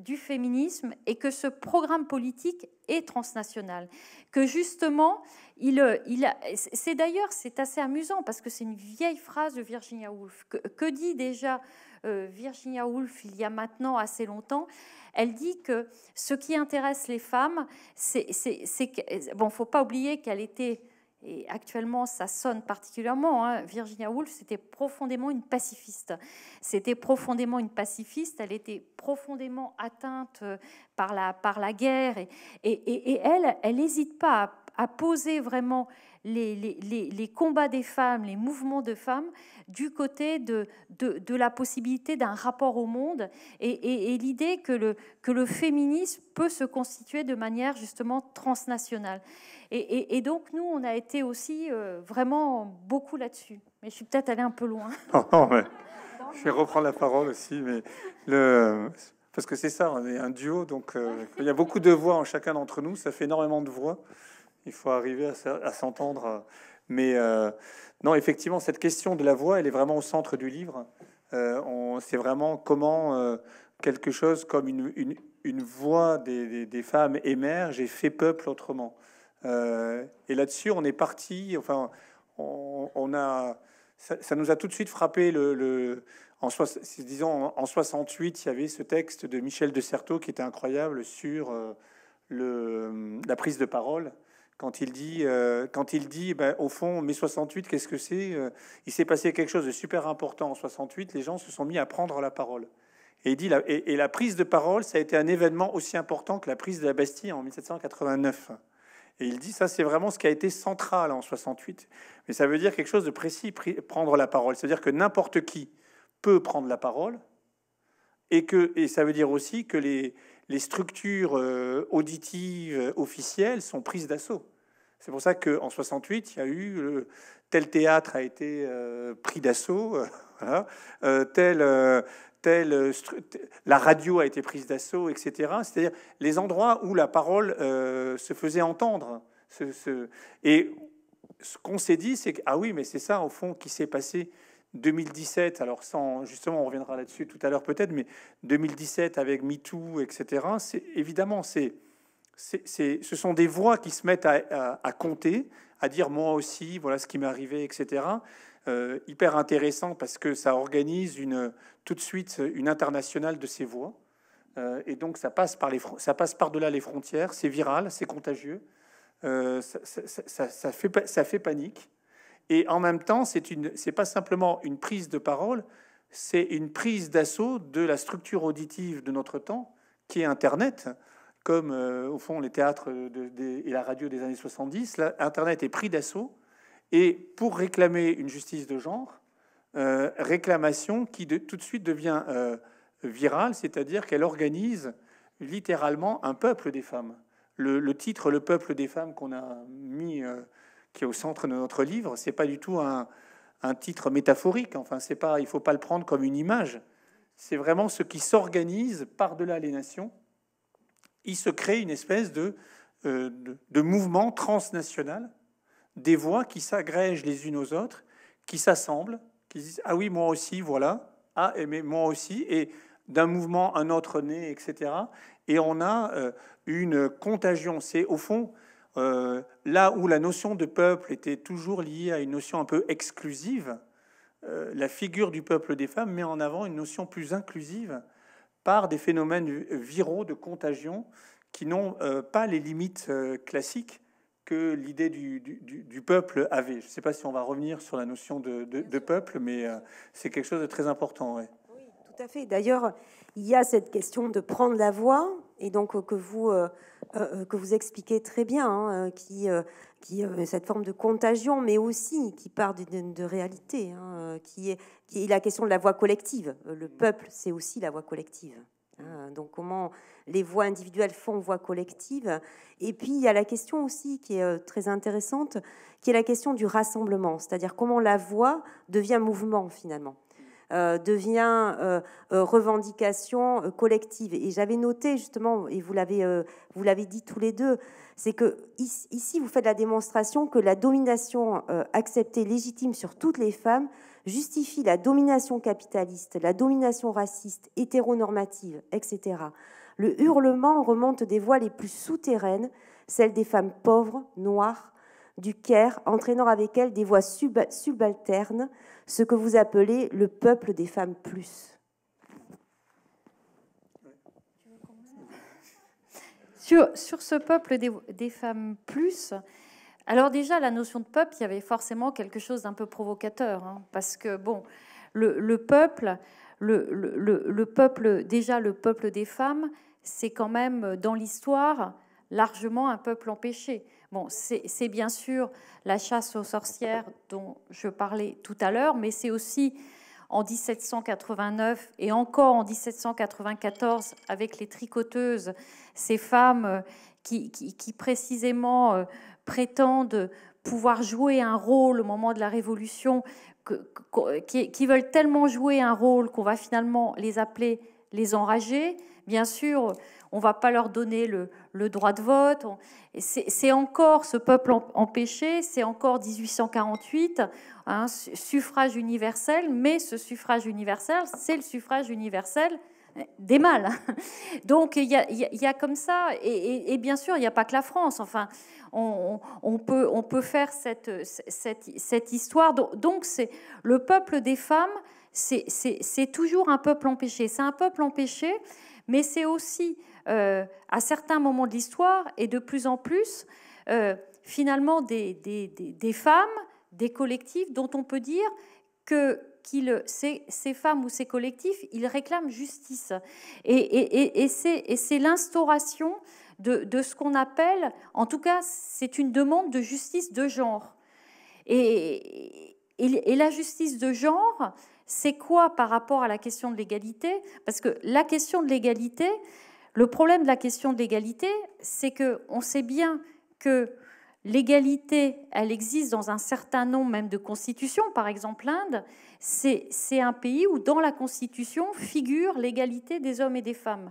du féminisme et que ce programme politique est transnational. Que justement, il, il c'est d'ailleurs, c'est assez amusant parce que c'est une vieille phrase de Virginia Woolf. que dit déjà euh, Virginia Woolf il y a maintenant assez longtemps. Elle dit que ce qui intéresse les femmes, c'est... Bon, faut pas oublier qu'elle était et actuellement ça sonne particulièrement, hein, Virginia Woolf, c'était profondément une pacifiste. C'était profondément une pacifiste, elle était profondément atteinte euh, par la, par la guerre, et, elle, elle n'hésite pas à à poser vraiment les, combats des femmes, les mouvements de femmes, du côté de, de, la possibilité d'un rapport au monde et, l'idée que le, que le féminisme peut se constituer de manière justement transnationale. Et, donc nous, on a été aussi euh, vraiment beaucoup là-dessus. Mais je suis peut-être allée un peu loin. je vais reprendre la parole aussi, mais le... parce que c'est ça, on est un duo, donc euh, il y a beaucoup de voix en chacun d'entre nous, ça fait énormément de voix. Il faut arriver à, s'entendre. Mais euh, non, effectivement, cette question de la voix, elle est vraiment au centre du livre. Euh, c'est vraiment comment euh, quelque chose comme une, voix des, femmes émerge et fait peuple autrement. et là-dessus, on est parti. Enfin, on, a, ça, nous a tout de suite frappé le, en, disons, en 68, il y avait ce texte de Michel de Certeau qui était incroyable sur le, la prise de parole quand il dit, euh, quand il dit eh ben, au fond, mai 68, qu'est-ce que c'est euh, Il s'est passé quelque chose de super important en 68, les gens se sont mis à prendre la parole. Et, il dit la, et, et, la prise de parole, ça a été un événement aussi important que la prise de la Bastille en 1789. Et il dit ça, c'est vraiment ce qui a été central en 68. Mais ça veut dire quelque chose de précis, prendre la parole. C'est-à-dire que n'importe qui peut prendre la parole. Et, que, et ça veut dire aussi que les, les structures euh, auditives euh, officielles sont prises d'assaut. C'est pour ça qu'en 68, il y a eu tel théâtre a été euh, pris d'assaut, tel, tel, la radio a été prise d'assaut, etc. C'est-à-dire les endroits où la parole se faisait entendre. Ce, ce, et ce qu'on s'est dit, c'est que, ah oui, mais c'est ça, au fond, qui s'est passé 2017, alors sans, justement, on reviendra là-dessus tout à l'heure peut-être, mais 2017 avec MeToo, etc., c'est évidemment, c'est, c'est, ce sont des voix qui se mettent à, compter, à dire moi aussi, voilà ce qui m'est arrivé, etc. Euh, hyper intéressant parce que ça organise une, tout de suite une internationale de ces voix. Euh, et donc ça passe, par les, ça passe par-delà les frontières, c'est viral, c'est contagieux, euh, ça, fait, ça fait panique. Et en même temps, c'est une, c'est pas simplement une prise de parole, c'est une prise d'assaut de la structure auditive de notre temps, qui est Internet, comme euh, au fond les théâtres de, et la radio des années 70. Là, Internet est pris d'assaut, et pour réclamer une justice de genre, euh, réclamation qui de, tout de suite devient euh, virale, c'est-à-dire qu'elle organise littéralement un peuple des femmes. Le, le, titre Le peuple des femmes qu'on a mis qui est au centre de notre livre, c'est pas du tout un, un titre métaphorique. Enfin, c'est pas, il faut pas le prendre comme une image. C'est vraiment ce qui s'organise par-delà les nations. Il se crée une espèce de, euh, de, mouvement transnational, des voix qui s'agrègent les unes aux autres, qui s'assemblent, qui disent ah oui moi aussi voilà, ah mais moi aussi et d'un mouvement un autre né, etc. Et on a euh, une contagion. C'est au fond euh, là où la notion de peuple était toujours liée à une notion un peu exclusive, euh, la figure du peuple des femmes met en avant une notion plus inclusive par des phénomènes viraux de contagion qui n'ont euh, pas les limites classiques que l'idée du, peuple avait. Je ne sais pas si on va revenir sur la notion de, peuple, mais c'est quelque chose de très important. Oui, tout à fait. D'ailleurs, il y a cette question de prendre la voix et donc euh, que vous euh, euh, que vous expliquez très bien, hein, qui cette forme de contagion, mais aussi qui part de, réalité, hein, qui est la question de la voix collective. Le peuple, c'est aussi la voix collective. Hein. donc comment les voix individuelles font voix collective. Et puis il y a la question aussi qui est très intéressante, qui est la question du rassemblement, c'est-à-dire comment la voix devient mouvement finalement. Euh, devient euh, euh, revendication collective. Et j'avais noté justement, et vous l'avez, vous l'avez dit tous les deux, c'est que ici, vous faites la démonstration que la domination acceptée, légitime sur toutes les femmes, justifie la domination capitaliste, la domination raciste, hétéronormative, etc. Le hurlement remonte des voies les plus souterraines, celles des femmes pauvres, noires, du Caire, entraînant avec elle des voix subalternes, ce que vous appelez le peuple des femmes plus. Sur, ce peuple des, femmes plus, alors déjà la notion de peuple, il y avait forcément quelque chose d'un peu provocateur, hein, parce que bon, le, peuple, le, peuple, déjà le peuple des femmes, c'est quand même dans l'histoire largement un peuple empêché c'est bien sûr la chasse aux sorcières dont je parlais tout à l'heure, mais c'est aussi en 1789 et encore en 1794 avec les tricoteuses, ces femmes euh, qui, précisément euh, prétendent pouvoir jouer un rôle au moment de la Révolution, qui, veulent tellement jouer un rôle qu'on va finalement les appeler les enragées. Bien sûr, on ne va pas leur donner le, droit de vote. C'est encore ce peuple empêché, c'est encore 1848, un hein, suffrage universel, mais ce suffrage universel, c'est le suffrage universel euh, des mâles. Donc il y, a, comme ça, et, bien sûr, il n'y a pas que la France. Enfin, on, peut, on peut, faire cette, cette, cette histoire. Donc c'est le peuple des femmes, c'est toujours un peuple empêché. C'est un peuple empêché, mais c'est aussi euh, à certains moments de l'histoire et de plus en plus, euh, finalement, des, femmes, des collectifs dont on peut dire que ces, femmes ou ces collectifs, ils réclament justice. Et, et, c'est l'instauration de, de, ce qu'on appelle, en tout cas, c'est une demande de justice de genre. Et, et, la justice de genre, c'est quoi par rapport à la question de l'égalité Parce que la question de l'égalité, le problème de la question de l'égalité, c'est on sait bien que l'égalité, elle existe dans un certain nombre même de constitutions. Par exemple, l'Inde, c'est un pays où dans la constitution figure l'égalité des hommes et des femmes.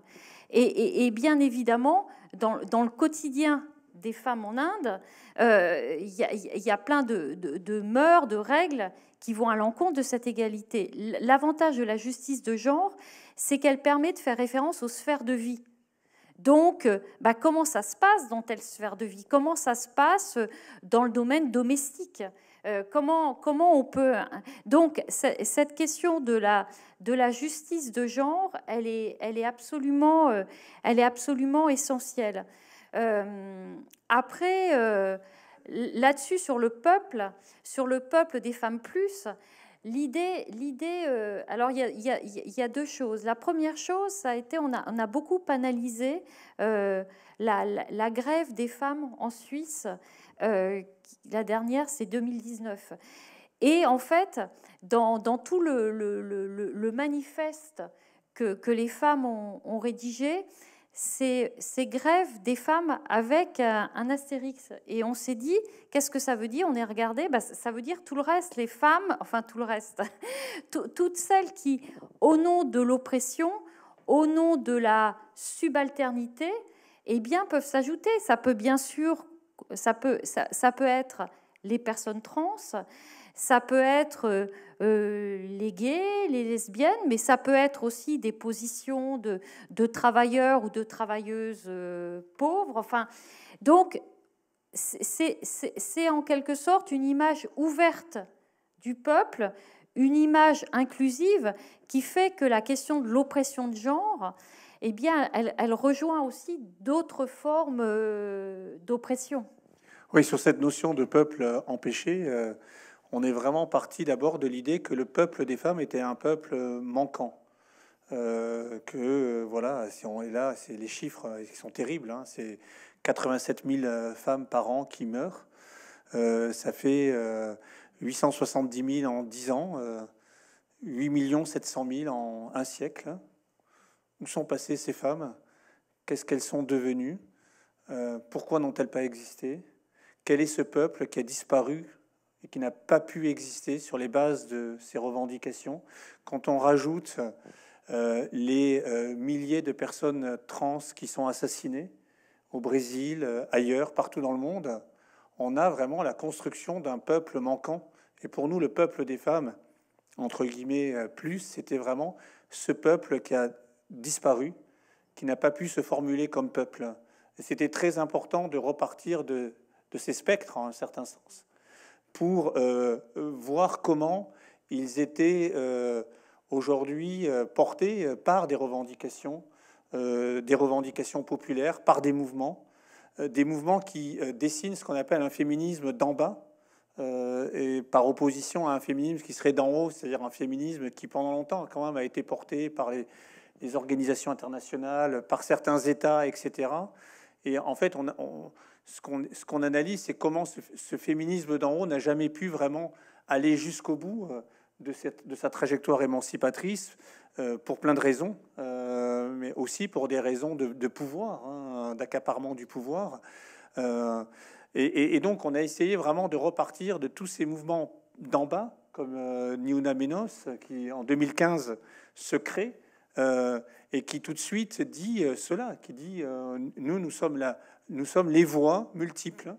Et, bien évidemment, dans, le quotidien des femmes en Inde, euh, il y, a plein de, de mœurs, de règles qui vont à l'encontre de cette égalité. L'avantage de la justice de genre, c'est qu'elle permet de faire référence aux sphères de vie. Donc, euh, bah, comment ça se passe dans telle sphère de vie Comment ça se passe euh, dans le domaine domestique euh, comment, on peut... Hein? Donc, cette question de la, justice de genre, elle est, est, absolument, essentielle. après, là-dessus, sur le peuple, sur le peuple des femmes plus, L'idée, alors il y, a, deux choses. La première chose, ça a été, on a, beaucoup analysé euh, la, grève des femmes en Suisse. Euh, la dernière, c'est 2019. Et en fait, dans, tout le, manifeste que, les femmes ont rédigé, ces, grèves des femmes avec euh, un, astérix. Et on s'est dit, qu'est-ce que ça veut dire On est regardé, bah, ça veut dire tout le reste, les femmes, enfin tout le reste, toutes celles qui, au nom de l'oppression, au nom de la subalternité, eh bien, peuvent s'ajouter. Ça peut bien sûr, ça peut être les personnes trans, ça peut être euh, euh, les gays, les lesbiennes, mais ça peut être aussi des positions de, travailleurs ou de travailleuses euh, pauvres. Enfin, donc, c'est en quelque sorte une image ouverte du peuple, une image inclusive qui fait que la question de l'oppression de genre, eh bien, elle rejoint aussi d'autres formes d'oppression. Oui, sur cette notion de peuple euh, empêché, euh, on est vraiment parti d'abord de l'idée que le peuple des femmes était un peuple euh, manquant. que voilà, si on est là, c'est les chiffres qui sont terribles. Hein. c'est 87 000 femmes par an qui meurent. ça fait 870 000 en 10 ans, 8 700 000 en un siècle. Hein. Où sont passées ces femmes Qu'est-ce qu'elles sont devenues Pourquoi n'ont-elles pas existé quel est ce peuple qui a disparu et qui n'a pas pu exister sur les bases de ces revendications Quand on rajoute euh, les euh, milliers de personnes trans qui sont assassinées au Brésil, euh, ailleurs, partout dans le monde, on a vraiment la construction d'un peuple manquant. Et pour nous, le peuple des femmes, entre guillemets, plus, c'était vraiment ce peuple qui a disparu, qui n'a pas pu se formuler comme peuple. C'était très important de repartir de de ces spectres en un certain sens, pour euh, euh, voir comment ils étaient euh, aujourd'hui portés par des revendications, des revendications populaires, par des mouvements, des mouvements qui dessinent ce qu'on appelle un féminisme d'en bas, et par opposition à un féminisme qui serait d'en haut, c'est-à-dire un féminisme qui pendant longtemps quand même a été porté par les, organisations internationales, par certains États, etc. Et en fait, on, on, ce qu'on analyse, c'est comment ce, féminisme d'en haut n'a jamais pu vraiment aller jusqu'au bout euh, de, cette, de sa trajectoire émancipatrice, euh, pour plein de raisons, euh, mais aussi pour des raisons de, pouvoir, hein, d'accaparement du pouvoir. et, et, donc, on a essayé vraiment de repartir de tous ces mouvements d'en bas, comme Niuna Menos, qui en 2015 se crée. et qui tout de suite dit cela, qui dit nous, nous sommes la, nous sommes les voix multiples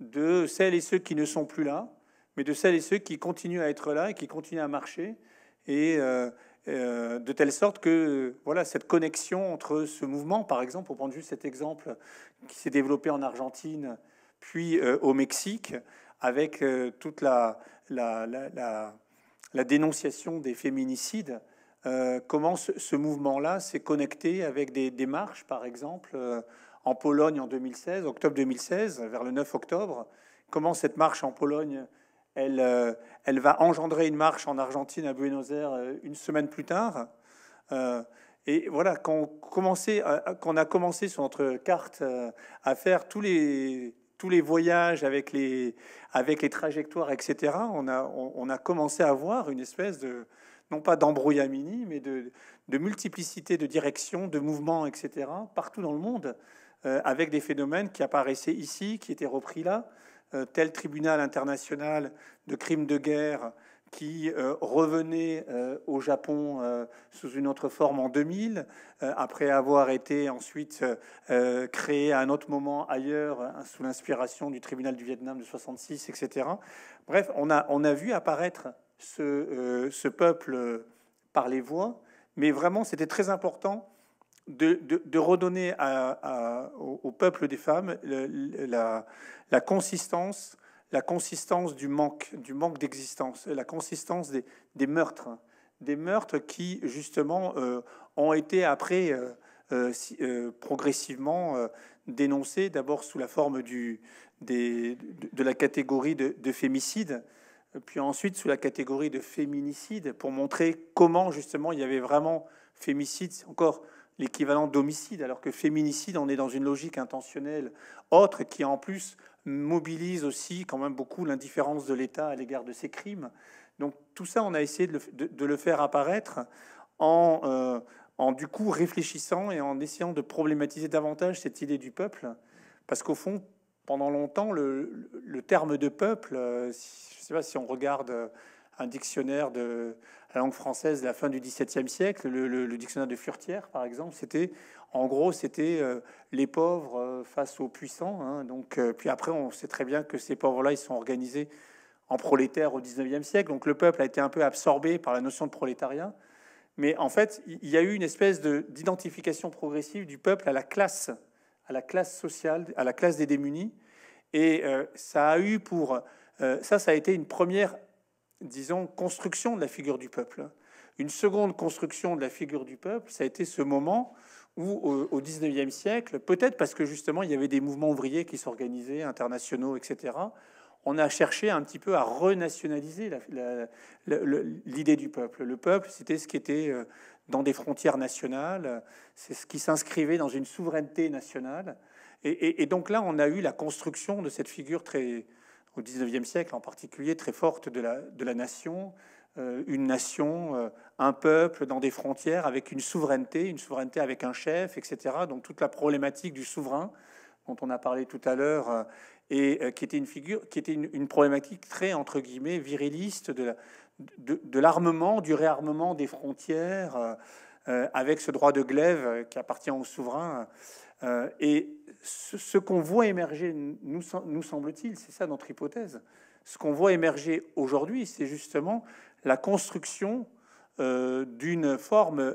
de celles et ceux qui ne sont plus là, mais de celles et ceux qui continuent à être là et qui continuent à marcher, et euh, euh, de telle sorte que voilà cette connexion entre ce mouvement, par exemple, pour prendre juste cet exemple qui s'est développé en Argentine, puis euh, au Mexique, avec toute la, la, dénonciation des féminicides, comment ce, ce mouvement-là s'est connecté avec des démarches, par exemple en Pologne en 2016, octobre 2016, vers le 9 octobre. Comment cette marche en Pologne, euh, elle, va engendrer une marche en Argentine, à Buenos Aires, euh, une semaine plus tard. Euh, et voilà, quand on, a commencé sur notre carte à faire tous les, tous les voyages avec les, avec les trajectoires, etc., on a, commencé à voir une espèce de, non pas d'embrouillamini, mais de, de multiplicité de directions, de mouvements, etc., partout dans le monde. Euh, avec des phénomènes qui apparaissaient ici, qui étaient repris là. Euh, tel tribunal international de crimes de guerre qui euh, revenait au Japon sous une autre forme en 2000, après avoir été ensuite créé à un autre moment ailleurs, sous l'inspiration du tribunal du Vietnam de 66, etc. Bref, on a, on a vu apparaître ce, ce peuple par les voies, mais vraiment, c'était très important de, redonner à, au, peuple des femmes la, consistance, la consistance du manque, du manque d'existence, la consistance des, meurtres, hein. des meurtres qui justement euh, ont été après euh, euh, progressivement dénoncés, d'abord sous la forme du, de la catégorie de, de fémicide puis ensuite sous la catégorie de féminicide, pour montrer comment justement il y avait vraiment fémicide, encore l'équivalent d'homicide, alors que féminicide, on est dans une logique intentionnelle autre qui en plus mobilise aussi quand même beaucoup l'indifférence de l'État à l'égard de ces crimes. Donc tout ça, on a essayé de le, faire apparaître en, euh, en du coup réfléchissant et en essayant de problématiser davantage cette idée du peuple, parce qu'au fond, pendant longtemps, le, terme de peuple, euh, je ne sais pas si on regarde euh, un dictionnaire de la langue française de la fin du XVIIe siècle, le, dictionnaire de Furtière, par exemple, c'était, en gros, c'était euh, les pauvres euh, face aux puissants. Hein. donc, euh, puis après, on sait très bien que ces pauvres-là, ils sont organisés en prolétaires au XIXe siècle. Donc, le peuple a été un peu absorbé par la notion de prolétariat. Mais en fait, il y a eu une espèce d'identification progressive du peuple à la classe, à la classe sociale, à la classe des démunis. Et ça a eu pour... ça, ça a été une première disons, construction de la figure du peuple. Une seconde construction de la figure du peuple, ça a été ce moment où, au XIXe siècle, peut-être parce que justement il y avait des mouvements ouvriers qui s'organisaient, internationaux, etc., on a cherché un petit peu à renationaliser l'idée du peuple. Le peuple, c'était ce qui était euh, dans des frontières nationales, c'est ce qui s'inscrivait dans une souveraineté nationale. Et, et, donc là, on a eu la construction de cette figure très, au e siècle en particulier très forte de la, de la nation, euh, une nation, euh, un peuple dans des frontières avec une souveraineté, une souveraineté avec un chef, etc. Donc toute la problématique du souverain dont on a parlé tout à l'heure et euh, qui était une figure, qui était une, problématique très entre guillemets viriliste de l'armement, du réarmement des frontières avec ce droit de glaive qui appartient au souverain et ce, qu'on voit émerger, nous, semble-t-il, c'est ça notre hypothèse, ce qu'on voit émerger aujourd'hui, c'est justement la construction euh, d'une forme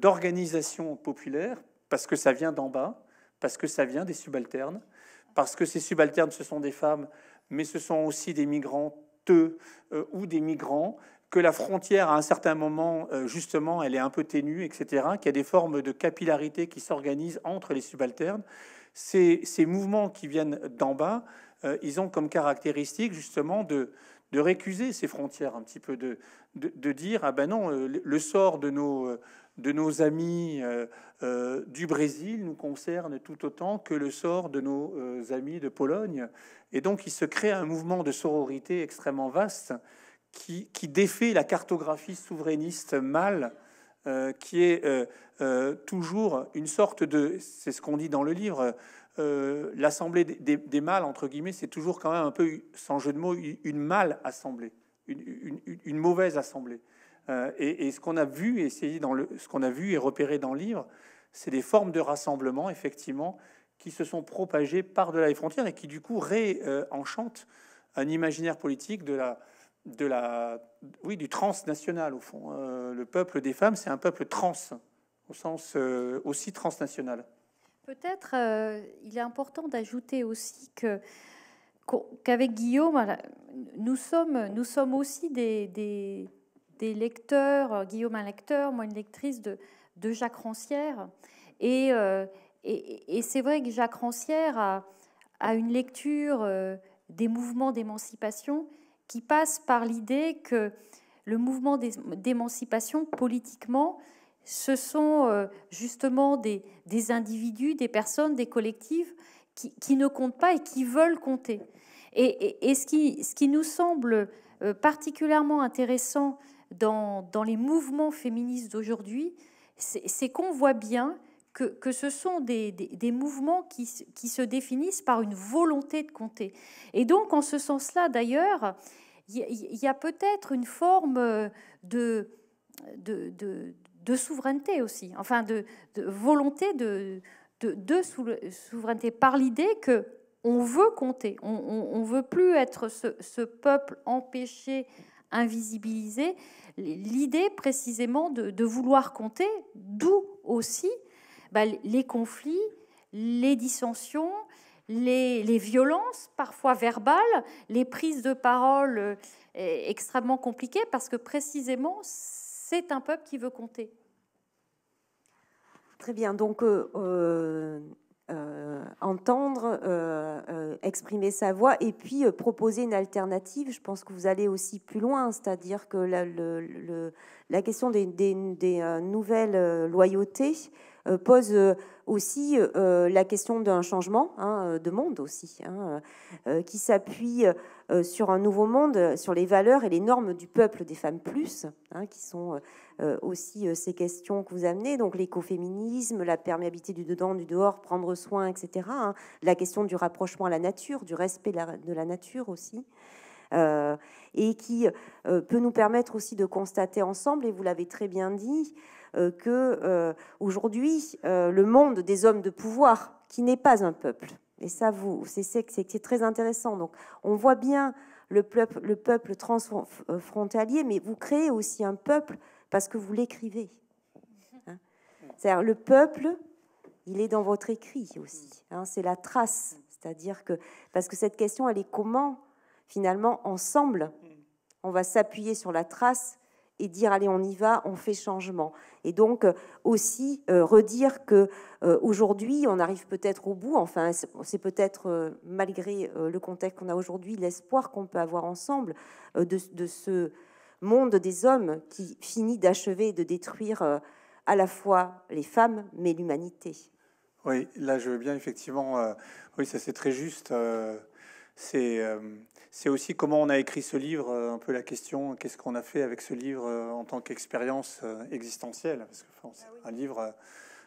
d'organisation populaire, parce que ça vient d'en bas, parce que ça vient des subalternes, parce que ces subalternes, ce sont des femmes, mais ce sont aussi des migrantes euh, ou des migrants, que la frontière, à un certain moment, euh, justement, elle est un peu ténue, etc., qu'il y a des formes de capillarité qui s'organisent entre les subalternes. Ces, mouvements qui viennent d'en bas, euh, ils ont comme caractéristique justement de, récuser ces frontières un petit peu, de, dire, ah ben non, euh, le, sort de nos euh, amis du Brésil nous concerne tout autant que le sort de nos amis de Pologne. Et donc il se crée un mouvement de sororité extrêmement vaste qui, qui défait la cartographie souverainiste mâle euh, qui est euh, euh, toujours une sorte de, c'est ce qu'on dit dans le livre, l'assemblée des, mâles, entre guillemets, c'est toujours quand même un peu, sans jeu de mots, une mâle assemblée, une, mauvaise assemblée. Et, ce qu'on a vu et dans le, ce qu'on a vu et repéré dans le livre, c'est des formes de rassemblement, effectivement, qui se sont propagées par-delà les frontières et qui, du coup, réenchantent un imaginaire politique de la, de la, oui, du transnational au fond. Euh, le peuple des femmes, c'est un peuple trans, au sens euh, aussi transnational. Peut-être, euh, il est important d'ajouter aussi que qu'avec Guillaume, nous sommes, nous sommes aussi des, des, lecteurs, Guillaume un lecteur, moi une lectrice de, de Jacques Rancière. Et, et, et c'est vrai que Jacques Rancière a, a une lecture des mouvements d'émancipation qui passe par l'idée que le mouvement d'émancipation politiquement, ce sont euh, justement des, individus, des personnes, des collectifs qui, ne comptent pas et qui veulent compter. Et, ce, qui, nous semble euh, particulièrement intéressant dans les mouvements féministes d'aujourd'hui, c'est qu'on voit bien que, ce sont des, mouvements qui, se définissent par une volonté de compter. Et donc, en ce sens-là, d'ailleurs, il y, a peut-être une forme de, de, souveraineté aussi, enfin de, volonté de, souveraineté par l'idée que on veut compter, on ne veut plus être ce, peuple empêché invisibilisé. l'idée précisément de, de, vouloir compter, d'où aussi bah, les conflits, les dissensions, les, violences, parfois verbales, les prises de parole euh, extrêmement compliquées, parce que précisément, c'est un peuple qui veut compter. Très bien, donc euh, euh, entendre, exprimer sa voix et puis proposer une alternative, je pense que vous allez aussi plus loin, c'est-à-dire que la, question des nouvelles loyautés, euh, pose euh, aussi euh, la question d'un changement hein, de monde aussi, hein, qui s'appuie sur un nouveau monde, sur les valeurs et les normes du peuple des femmes plus, hein, qui sont aussi ces questions que vous amenez, donc l'écoféminisme, la perméabilité du dedans, du dehors, prendre soin, etc. la question du rapprochement à la nature, du respect de la nature aussi. et qui peut nous permettre aussi de constater ensemble, et vous l'avez très bien dit, euh, que euh, aujourd'hui euh, le monde des hommes de pouvoir, qui n'est pas un peuple, et ça vous, c'est très intéressant. Donc on voit bien le peuple, le peuple transfrontalier, mais vous créez aussi un peuple parce que vous l'écrivez. Hein. C'est-à-dire le peuple, il est dans votre écrit aussi. Hein. c'est la trace. C'est-à-dire que parce que cette question, elle est comment finalement ensemble, on va s'appuyer sur la trace et dire allez on y va, on fait changement. Et donc euh, aussi euh, redire que euh, aujourd'hui on arrive peut-être au bout. Enfin c'est peut-être malgré le contexte qu'on a aujourd'hui l'espoir qu'on peut avoir ensemble de, de, ce monde des hommes qui finit d'achever de détruire à la fois les femmes mais l'humanité. Oui, là je veux bien effectivement. oui ça c'est très juste. Euh, c'est aussi comment on a écrit ce livre, euh, un peu la question, qu'est-ce qu'on a fait avec ce livre euh, en tant qu'expérience existentielle Parce qu'un ah un livre,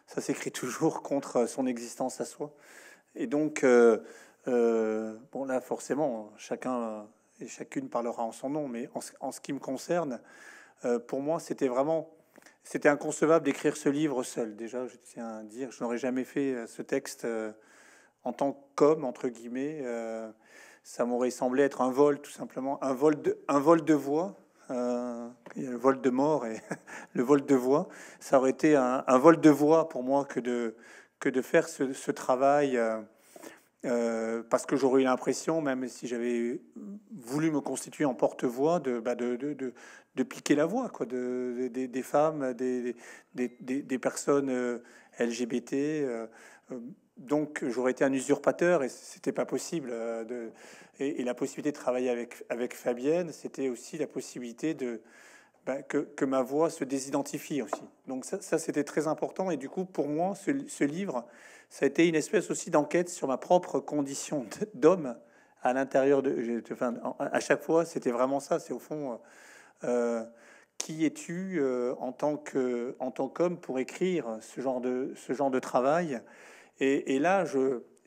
ça s'écrit toujours contre son existence à soi. Et donc, bon là, forcément, chacun et chacune parlera en son nom, mais en, ce qui me concerne, pour moi, c'était vraiment... C'était inconcevable d'écrire ce livre seul. Déjà, je tiens à dire, je n'aurais jamais fait ce texte en tant qu'homme, entre guillemets, euh, ça m'aurait semblé être un vol, tout simplement, un vol de, un vol de voix. Euh, le vol de mort et le vol de voix. Ça aurait été un, vol de voix pour moi que de, que de faire ce, travail. Euh, parce que j'aurais eu l'impression, même si j'avais voulu me constituer en porte-voix, de, bah, de, piquer la voix quoi, des femmes, des, des, personnes LGBT. Euh, donc j'aurais été un usurpateur et c'était pas possible. Euh, et, la possibilité de travailler avec, Fabienne, c'était aussi la possibilité de bah, que, ma voix se désidentifie aussi. Donc ça, c'était très important. Et du coup, pour moi, ce, livre, ça a été une espèce aussi d'enquête sur ma propre condition d'homme à l'intérieur de. Enfin, à chaque fois, c'était vraiment ça. C'est au fond. Euh, qui es-tu euh, en tant qu'homme pour écrire ce genre de ce genre de travail et, là,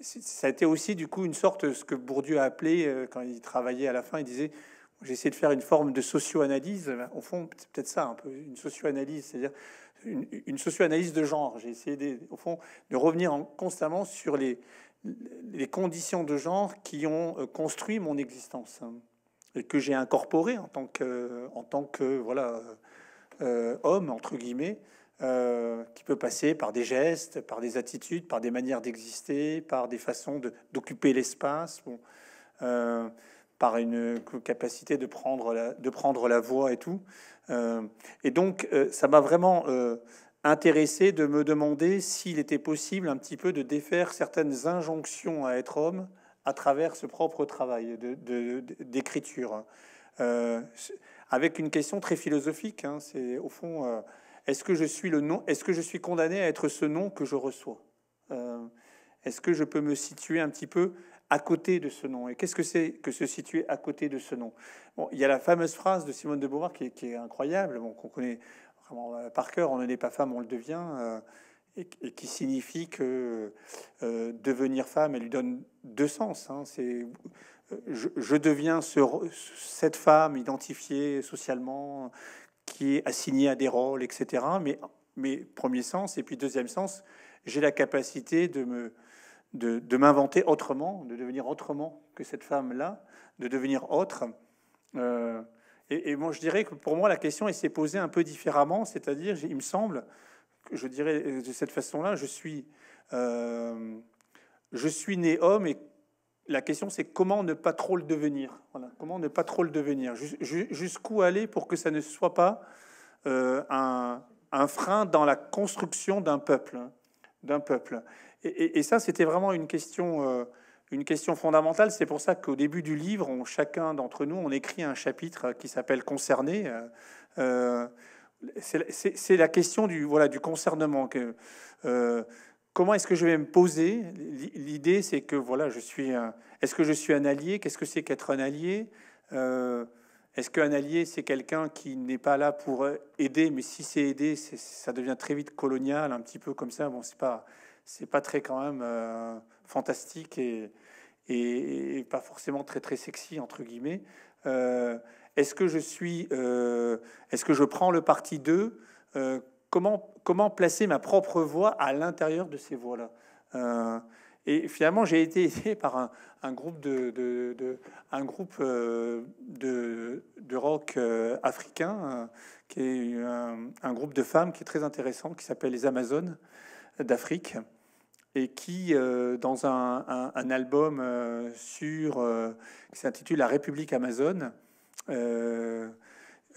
ça a été aussi du coup une sorte, ce que Bourdieu a appelé, euh, quand il travaillait à la fin, il disait, j'ai essayé de faire une forme de socio-analyse, ben, au fond, c'est peut-être ça, un peu, une socio-analyse, c'est-à-dire une, socio-analyse de genre. J'ai essayé, de, au fond, de revenir constamment sur les, conditions de genre qui ont euh, construit mon existence hein, et que j'ai incorporé en tant que, en tant que voilà, euh, homme, entre guillemets, euh, qui peut passer par des gestes, par des attitudes, par des manières d'exister, par des façons d'occuper l'espace, euh, par une capacité de prendre la, de prendre la et tout. Euh, et donc, ça m'a vraiment intéressé de me demander s'il était possible un petit peu de défaire certaines injonctions à être homme à travers ce propre travail d'écriture. De, avec une question très philosophique, hein, c'est au fond est-ce que je suis le nom Est-ce que je suis condamné à être ce nom que je reçois euh, Est-ce que je peux me situer un petit peu à côté de ce nom Et qu'est-ce que c'est que se situer à côté de ce nom bon, Il y a la fameuse phrase de Simone de Beauvoir qui est, incroyable, bon, qu'on connaît vraiment euh, par cœur on n'est pas femme, on le devient, euh, et, qui signifie que devenir femme, elle lui donne deux sens. Hein, c'est je, deviens cette femme identifiée socialement, qui est assigné à des rôles, etc. Mais, premier sens, et puis deuxième sens, j'ai la capacité de me de, m'inventer autrement, de devenir autrement que cette femme-là, de devenir autre. Euh, et, moi, je dirais que pour moi, la question s'est posée un peu différemment, c'est-à-dire, il me semble, je dirais de cette façon-là, je suis, euh, je suis né homme et la question, c'est comment ne pas trop le devenir. Comment ne pas trop le devenir. Jusqu'où aller pour que ça ne soit pas euh, un, frein dans la construction d'un peuple, hein, d'un peuple. Et, ça, c'était vraiment une question, euh, une question fondamentale. C'est pour ça qu'au début du livre, on, chacun d'entre nous, on écrit un chapitre qui s'appelle Concerné. Euh, c'est la question du voilà du concernement. Que, comment est-ce que je vais me poser L'idée, c'est que voilà, je suis un. Est-ce que je suis un allié Qu'est-ce que c'est qu'être un allié euh, Est-ce qu'un allié, c'est quelqu'un qui n'est pas là pour aider Mais si c'est aider, ça devient très vite colonial, un petit peu comme ça. Bon, c'est pas, c'est pas très quand même euh, fantastique et, pas forcément très très sexy entre guillemets. Euh, est-ce que je suis, est-ce que je prends le parti d'eux Comment comment placer ma propre voix à l'intérieur de ces voix-là. Euh, et finalement, j'ai été aidé par un, groupe de, un groupe euh, de, rock euh, africain, qui est un, groupe de femmes qui est très intéressant, qui s'appelle les Amazones d'Afrique, et qui, dans un, album sur qui s'intitule La République Amazone,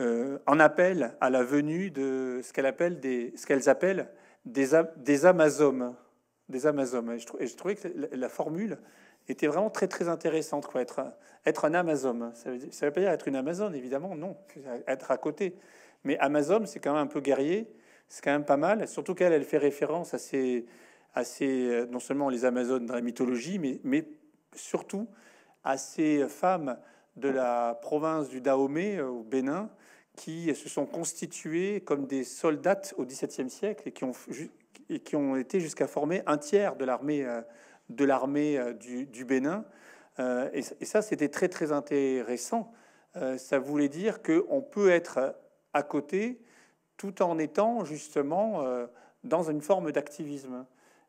euh, en appel à la venue de ce qu'elles appellent des, ce qu'elles appellent des, des Des amazomes. Et je, trouvais que la, formule était vraiment très très intéressante. Quoi. Être, être un amazome, ça ne veut, pas dire être une amazone, évidemment, non, être à côté. Mais amazome, c'est quand même un peu guerrier, c'est quand même pas mal, surtout qu'elle elle fait référence à ces, à ces, euh, non seulement les amazones dans la mythologie, mais, mais surtout à ces femmes de la province du Dahomey, euh, au Bénin, qui se sont constitués comme des soldats au XVIIe siècle et qui ont, et qui ont été jusqu'à former un tiers de l'armée euh, de l'armée euh, du, Bénin. Euh, et, ça, c'était très très intéressant. Ça voulait dire qu'on peut être à côté tout en étant justement dans une forme d'activisme.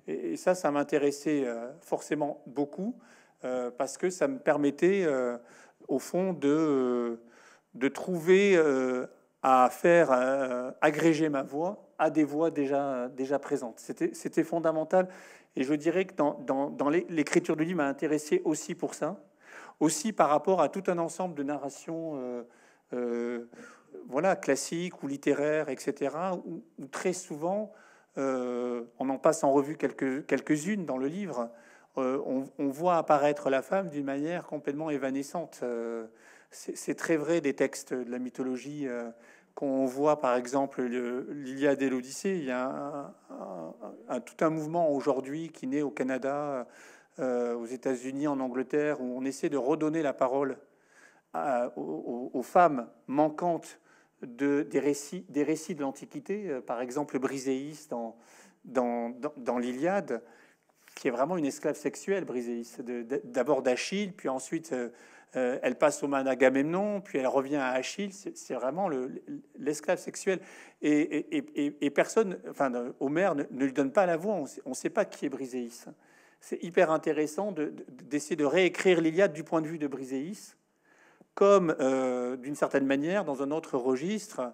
Et, et ça, ça m'intéressait forcément beaucoup parce que ça me permettait, au fond, de de trouver euh, à faire euh, agréger ma voix à des voix déjà, déjà présentes. C'était fondamental. Et je dirais que dans, dans, l'écriture du livre m'a intéressé aussi pour ça, aussi par rapport à tout un ensemble de narrations euh, voilà, classiques ou littéraires, etc., où, très souvent, on en passe en revue quelques-unes dans le livre, on, on, voit apparaître la femme d'une manière complètement évanescente. C'est très vrai des textes de la mythologie. Euh, qu'on voit par exemple l'Iliade et l'Odyssée, il y a tout un mouvement aujourd'hui qui naît au Canada, euh, aux États-Unis, en Angleterre, où on essaie de redonner la parole aux, femmes manquantes des, récits, de l'Antiquité, euh, par exemple Briséis dans, l'Iliade, qui est vraiment une esclave sexuelle, Briséis, d'abord d'Achille, puis ensuite. Euh, elle passe aux mains d'Agamemnon, puis elle revient à Achille. C'est vraiment l'esclave sexuel. Et, personne, enfin, euh, Homer ne, lui donne pas la voix. On ne sait pas qui est Briséis. C'est hyper intéressant d'essayer de, réécrire l'Iliade du point de vue de Briséis, comme euh, d'une certaine manière, dans un autre registre,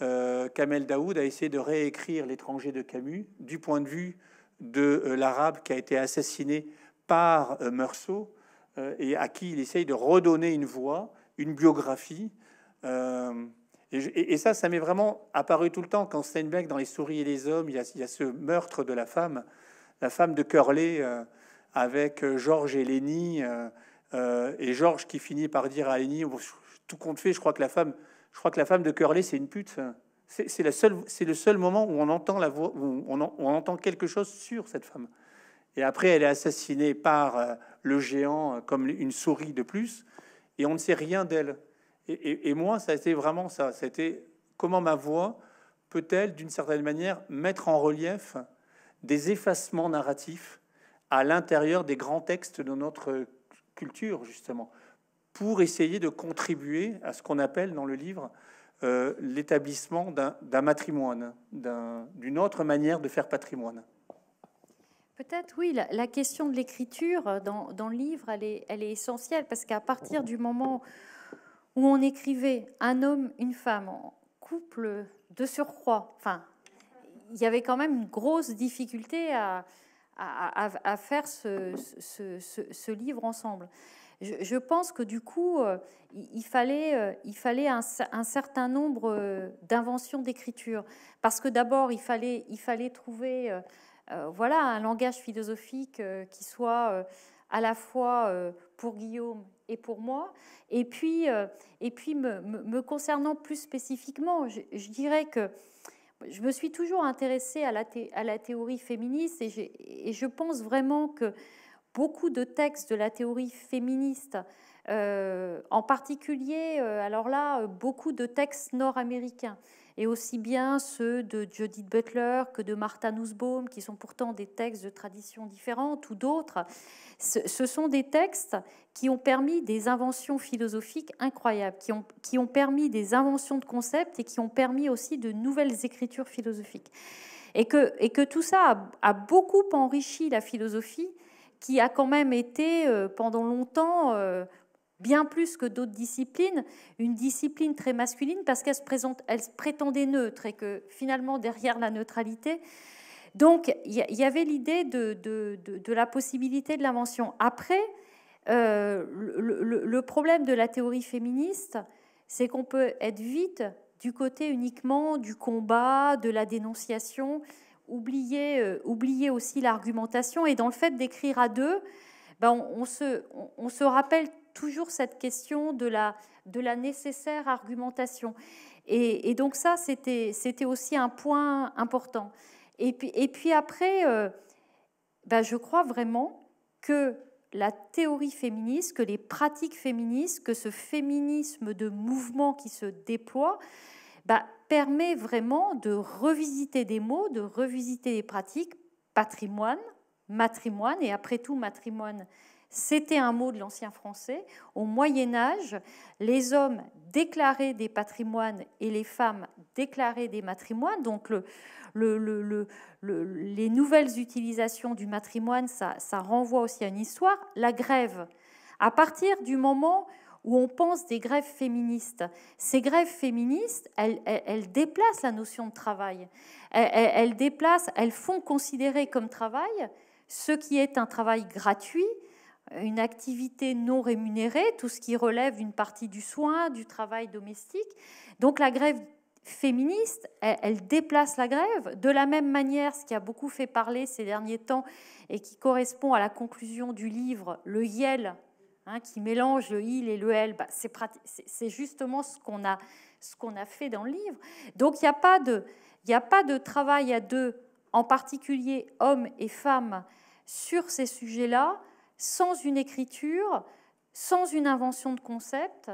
Kamel Daoud a essayé de réécrire l'étranger de Camus du point de vue de l'arabe qui a été assassiné par Meursault euh, et à qui il essaye de redonner une voix, une biographie. Euh, et, ça, ça m'est vraiment apparu tout le temps. Quand Steinbeck, dans Les souris et les hommes, il y a, ce meurtre de la femme, la femme de Curley, euh, avec Georges et Lenny, et Georges qui finit par dire à Lenny, oh, tout compte fait, je crois que la femme, je crois que la femme de Curley, c'est une pute. C'est le seul moment où on entend la voix, on, entend quelque chose sur cette femme. Et après, elle est assassinée par le géant comme une souris de plus, et on ne sait rien d'elle. Et, moi, ça a été vraiment ça. C'était comment ma voix peut-elle, d'une certaine manière, mettre en relief des effacements narratifs à l'intérieur des grands textes de notre culture, justement, pour essayer de contribuer à ce qu'on appelle dans le livre euh, l'établissement d'un matrimoine, d'une autre manière de faire patrimoine. Peut-être, oui, la, question de l'écriture euh, dans, dans, le livre, elle est, elle est essentielle, parce qu'à partir du moment où on écrivait un homme, une femme, en couple de surcroît, enfin, il y avait quand même une grosse difficulté à, à, à, faire ce, ce, livre ensemble. Je, je, pense que du coup, euh, il fallait, euh, il fallait un, un certain nombre d'inventions d'écriture. Parce que d'abord, il fallait, il fallait trouver euh, voilà, un langage philosophique euh, qui soit euh, à la fois pour Guillaume et pour moi. Et puis, me, concernant plus spécifiquement, je, dirais que je me suis toujours intéressée à la, théorie féministe et, je pense vraiment que beaucoup de textes de la théorie féministe, en particulier, alors là, beaucoup de textes nord-américains, et aussi bien ceux de Judith Butler que de Martha Nussbaum, qui sont pourtant des textes de traditions différentes ou d'autres. Ce sont des textes qui ont permis des inventions philosophiques incroyables, qui ont, qui ont permis des inventions de concepts et qui ont permis aussi de nouvelles écritures philosophiques. Et que, et que tout ça a, beaucoup enrichi la philosophie qui a quand même été euh, pendant longtemps euh, bien plus que d'autres disciplines, une discipline très masculine parce qu'elle se, présente, elle se prétendait neutre et que finalement derrière la neutralité, donc il y, avait l'idée de, de, la possibilité de l'invention. Après, euh, le, problème de la théorie féministe, c'est qu'on peut être vite du côté uniquement du combat, de la dénonciation, oublier, euh, oublier aussi l'argumentation et dans le fait d'écrire à deux, ben, on, se, on, se, rappelle toujours cette question de la, de la nécessaire argumentation. Et, donc ça, c'était aussi un point important. Et puis, après, euh, bah, je crois vraiment que la théorie féministe, que les pratiques féministes, que ce féminisme de mouvement qui se déploie, bah, permet vraiment de revisiter des mots, de revisiter des pratiques, patrimoine, matrimoine, et après tout matrimoine c'était un mot de l'ancien français. Au Moyen Âge, les hommes déclaraient des patrimoines et les femmes déclaraient des matrimoines. Donc les nouvelles utilisations du matrimoine, ça, renvoie aussi à une histoire. La grève, à partir du moment où on pense des grèves féministes. Ces grèves féministes, elles, déplacent la notion de travail. elles, déplacent, elles font considérer comme travail ce qui est un travail gratuit, une activité non rémunérée, tout ce qui relève d'une partie du soin, du travail domestique. Donc la grève féministe, elle, déplace la grève. De la même manière, ce qui a beaucoup fait parler ces derniers temps et qui correspond à la conclusion du livre Le Yel, hein, qui mélange le il et le elle, bah, c'est justement ce qu'on a, qu'on a fait dans le livre. Donc il n'y a, a pas de travail à deux, en particulier hommes et femmes, sur ces sujets-là sans une écriture, sans une invention de concept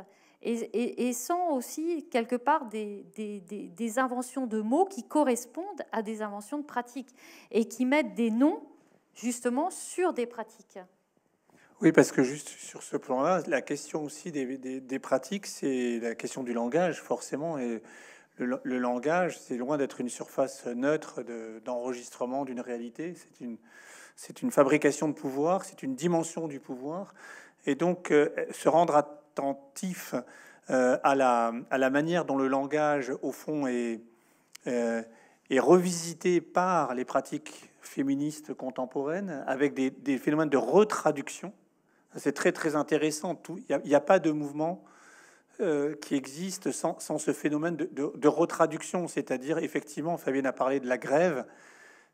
et, sans aussi quelque part des, inventions de mots qui correspondent à des inventions de pratiques et qui mettent des noms justement sur des pratiques. Oui, parce que juste sur ce plan-là, la question aussi des, pratiques, c'est la question du langage forcément. Et le, langage, c'est loin d'être une surface neutre d'enregistrement d'une réalité. C'est une c'est une fabrication de pouvoir, c'est une dimension du pouvoir. Et donc, euh, se rendre attentif euh, à, la, à, la, manière dont le langage, au fond, est, euh, est revisité par les pratiques féministes contemporaines, avec des, phénomènes de retraduction. C'est très, très intéressant. Il n'y a, pas de mouvement qui existe sans, sans, ce phénomène de, de retraduction. C'est-à-dire, effectivement, Fabienne a parlé de la grève.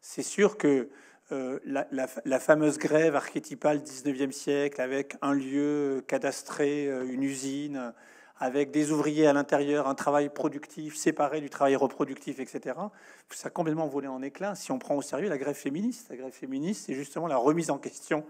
C'est sûr que euh, la, fameuse grève archétypale 19e siècle avec un lieu cadastré, euh, une usine, avec des ouvriers à l'intérieur, un travail productif séparé du travail reproductif, etc. Ça a complètement volé en éclat. si on prend au sérieux la grève féministe. La grève féministe, c'est justement la remise en question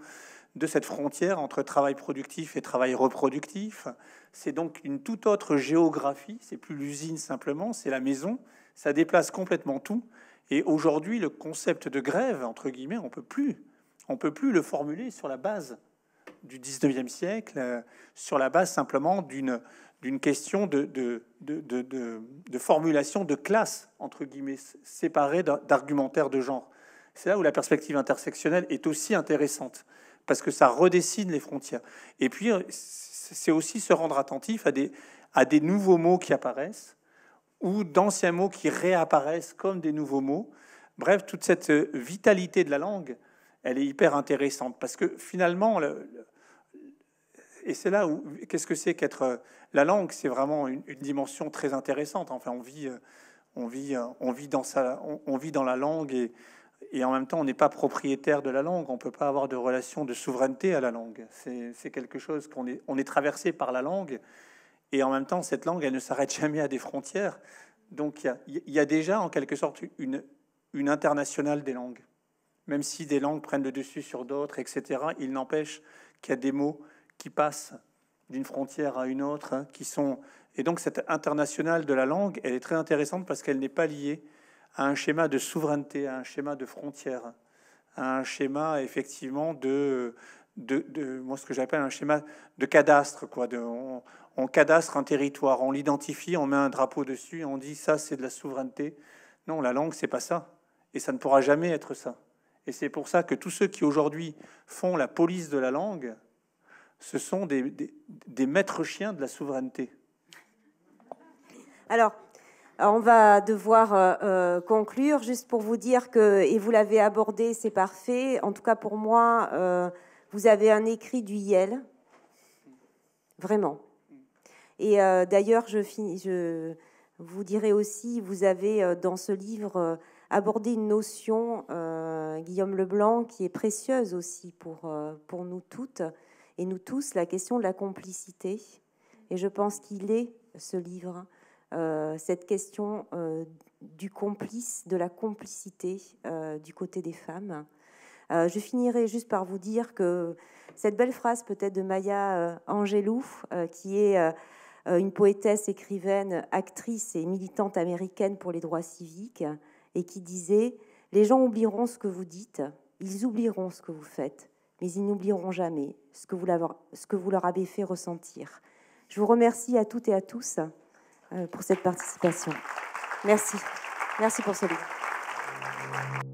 de cette frontière entre travail productif et travail reproductif. C'est donc une toute autre géographie, c'est plus l'usine simplement, c'est la maison, ça déplace complètement tout. Et aujourd'hui, le concept de grève, entre guillemets, on peut plus, on peut plus le formuler sur la base du 19e siècle, euh, sur la base simplement d'une d'une question de de, de, formulation de classe, entre guillemets, séparée d'argumentaire de genre. C'est là où la perspective intersectionnelle est aussi intéressante, parce que ça redessine les frontières. Et puis, euh, c'est aussi se rendre attentif à des, à des nouveaux mots qui apparaissent, ou d'anciens mots qui réapparaissent comme des nouveaux mots. Bref, toute cette euh, vitalité de la langue, elle est hyper intéressante parce que finalement, et c'est là où qu'est-ce que c'est qu'être euh, la langue C'est vraiment une, dimension très intéressante. Enfin, on vit, euh, on vit, on vit dans on, vit dans la langue et, en même temps, on n'est pas propriétaire de la langue. On peut pas avoir de relation de souveraineté à la langue. C'est quelque chose qu'on est, on est traversé par la langue et en même temps, cette langue, elle ne s'arrête jamais à des frontières. Donc il y, a déjà en quelque sorte une, une internationale des langues. Même si des langues prennent le dessus sur d'autres, etc., il n'empêche qu'il y a des mots qui passent d'une frontière à une autre, hein, qui sont... Et donc cette internationale de la langue, elle est très intéressante parce qu'elle n'est pas liée à un schéma de souveraineté, à un schéma de frontières, à un schéma effectivement de, de, de moi ce que j'appelle un schéma de cadastre, quoi. De, on cadastre un territoire, on l'identifie, on met un drapeau dessus, on dit ça c'est de la souveraineté. Non, la langue c'est pas ça, et ça ne pourra jamais être ça. Et c'est pour ça que tous ceux qui aujourd'hui font la police de la langue, ce sont des, maîtres chiens de la souveraineté. Alors, on va devoir euh, euh, conclure, juste pour vous dire que, et vous l'avez abordé, c'est parfait. En tout cas, pour moi, euh, vous avez un écrit du Yel. Vraiment. Et euh, d'ailleurs, je, je, vous dirai aussi, vous avez euh, dans ce livre euh, abordé une notion, Guillaume Leblanc, qui est précieuse aussi pour, pour nous toutes et nous tous, la question de la complicité. Et je pense qu'il est, ce livre, cette question du complice, de la complicité du côté des femmes. je finirai juste par vous dire que cette belle phrase peut-être de Maya Angelou, qui est euh, une poétesse, écrivaine, actrice et militante américaine pour les droits civiques, et qui disait Les gens oublieront ce que vous dites, ils oublieront ce que vous faites, mais ils n'oublieront jamais ce que, vous leur avez fait ressentir. Je vous remercie à toutes et à tous euh, pour cette participation. Merci. Merci pour ce livre.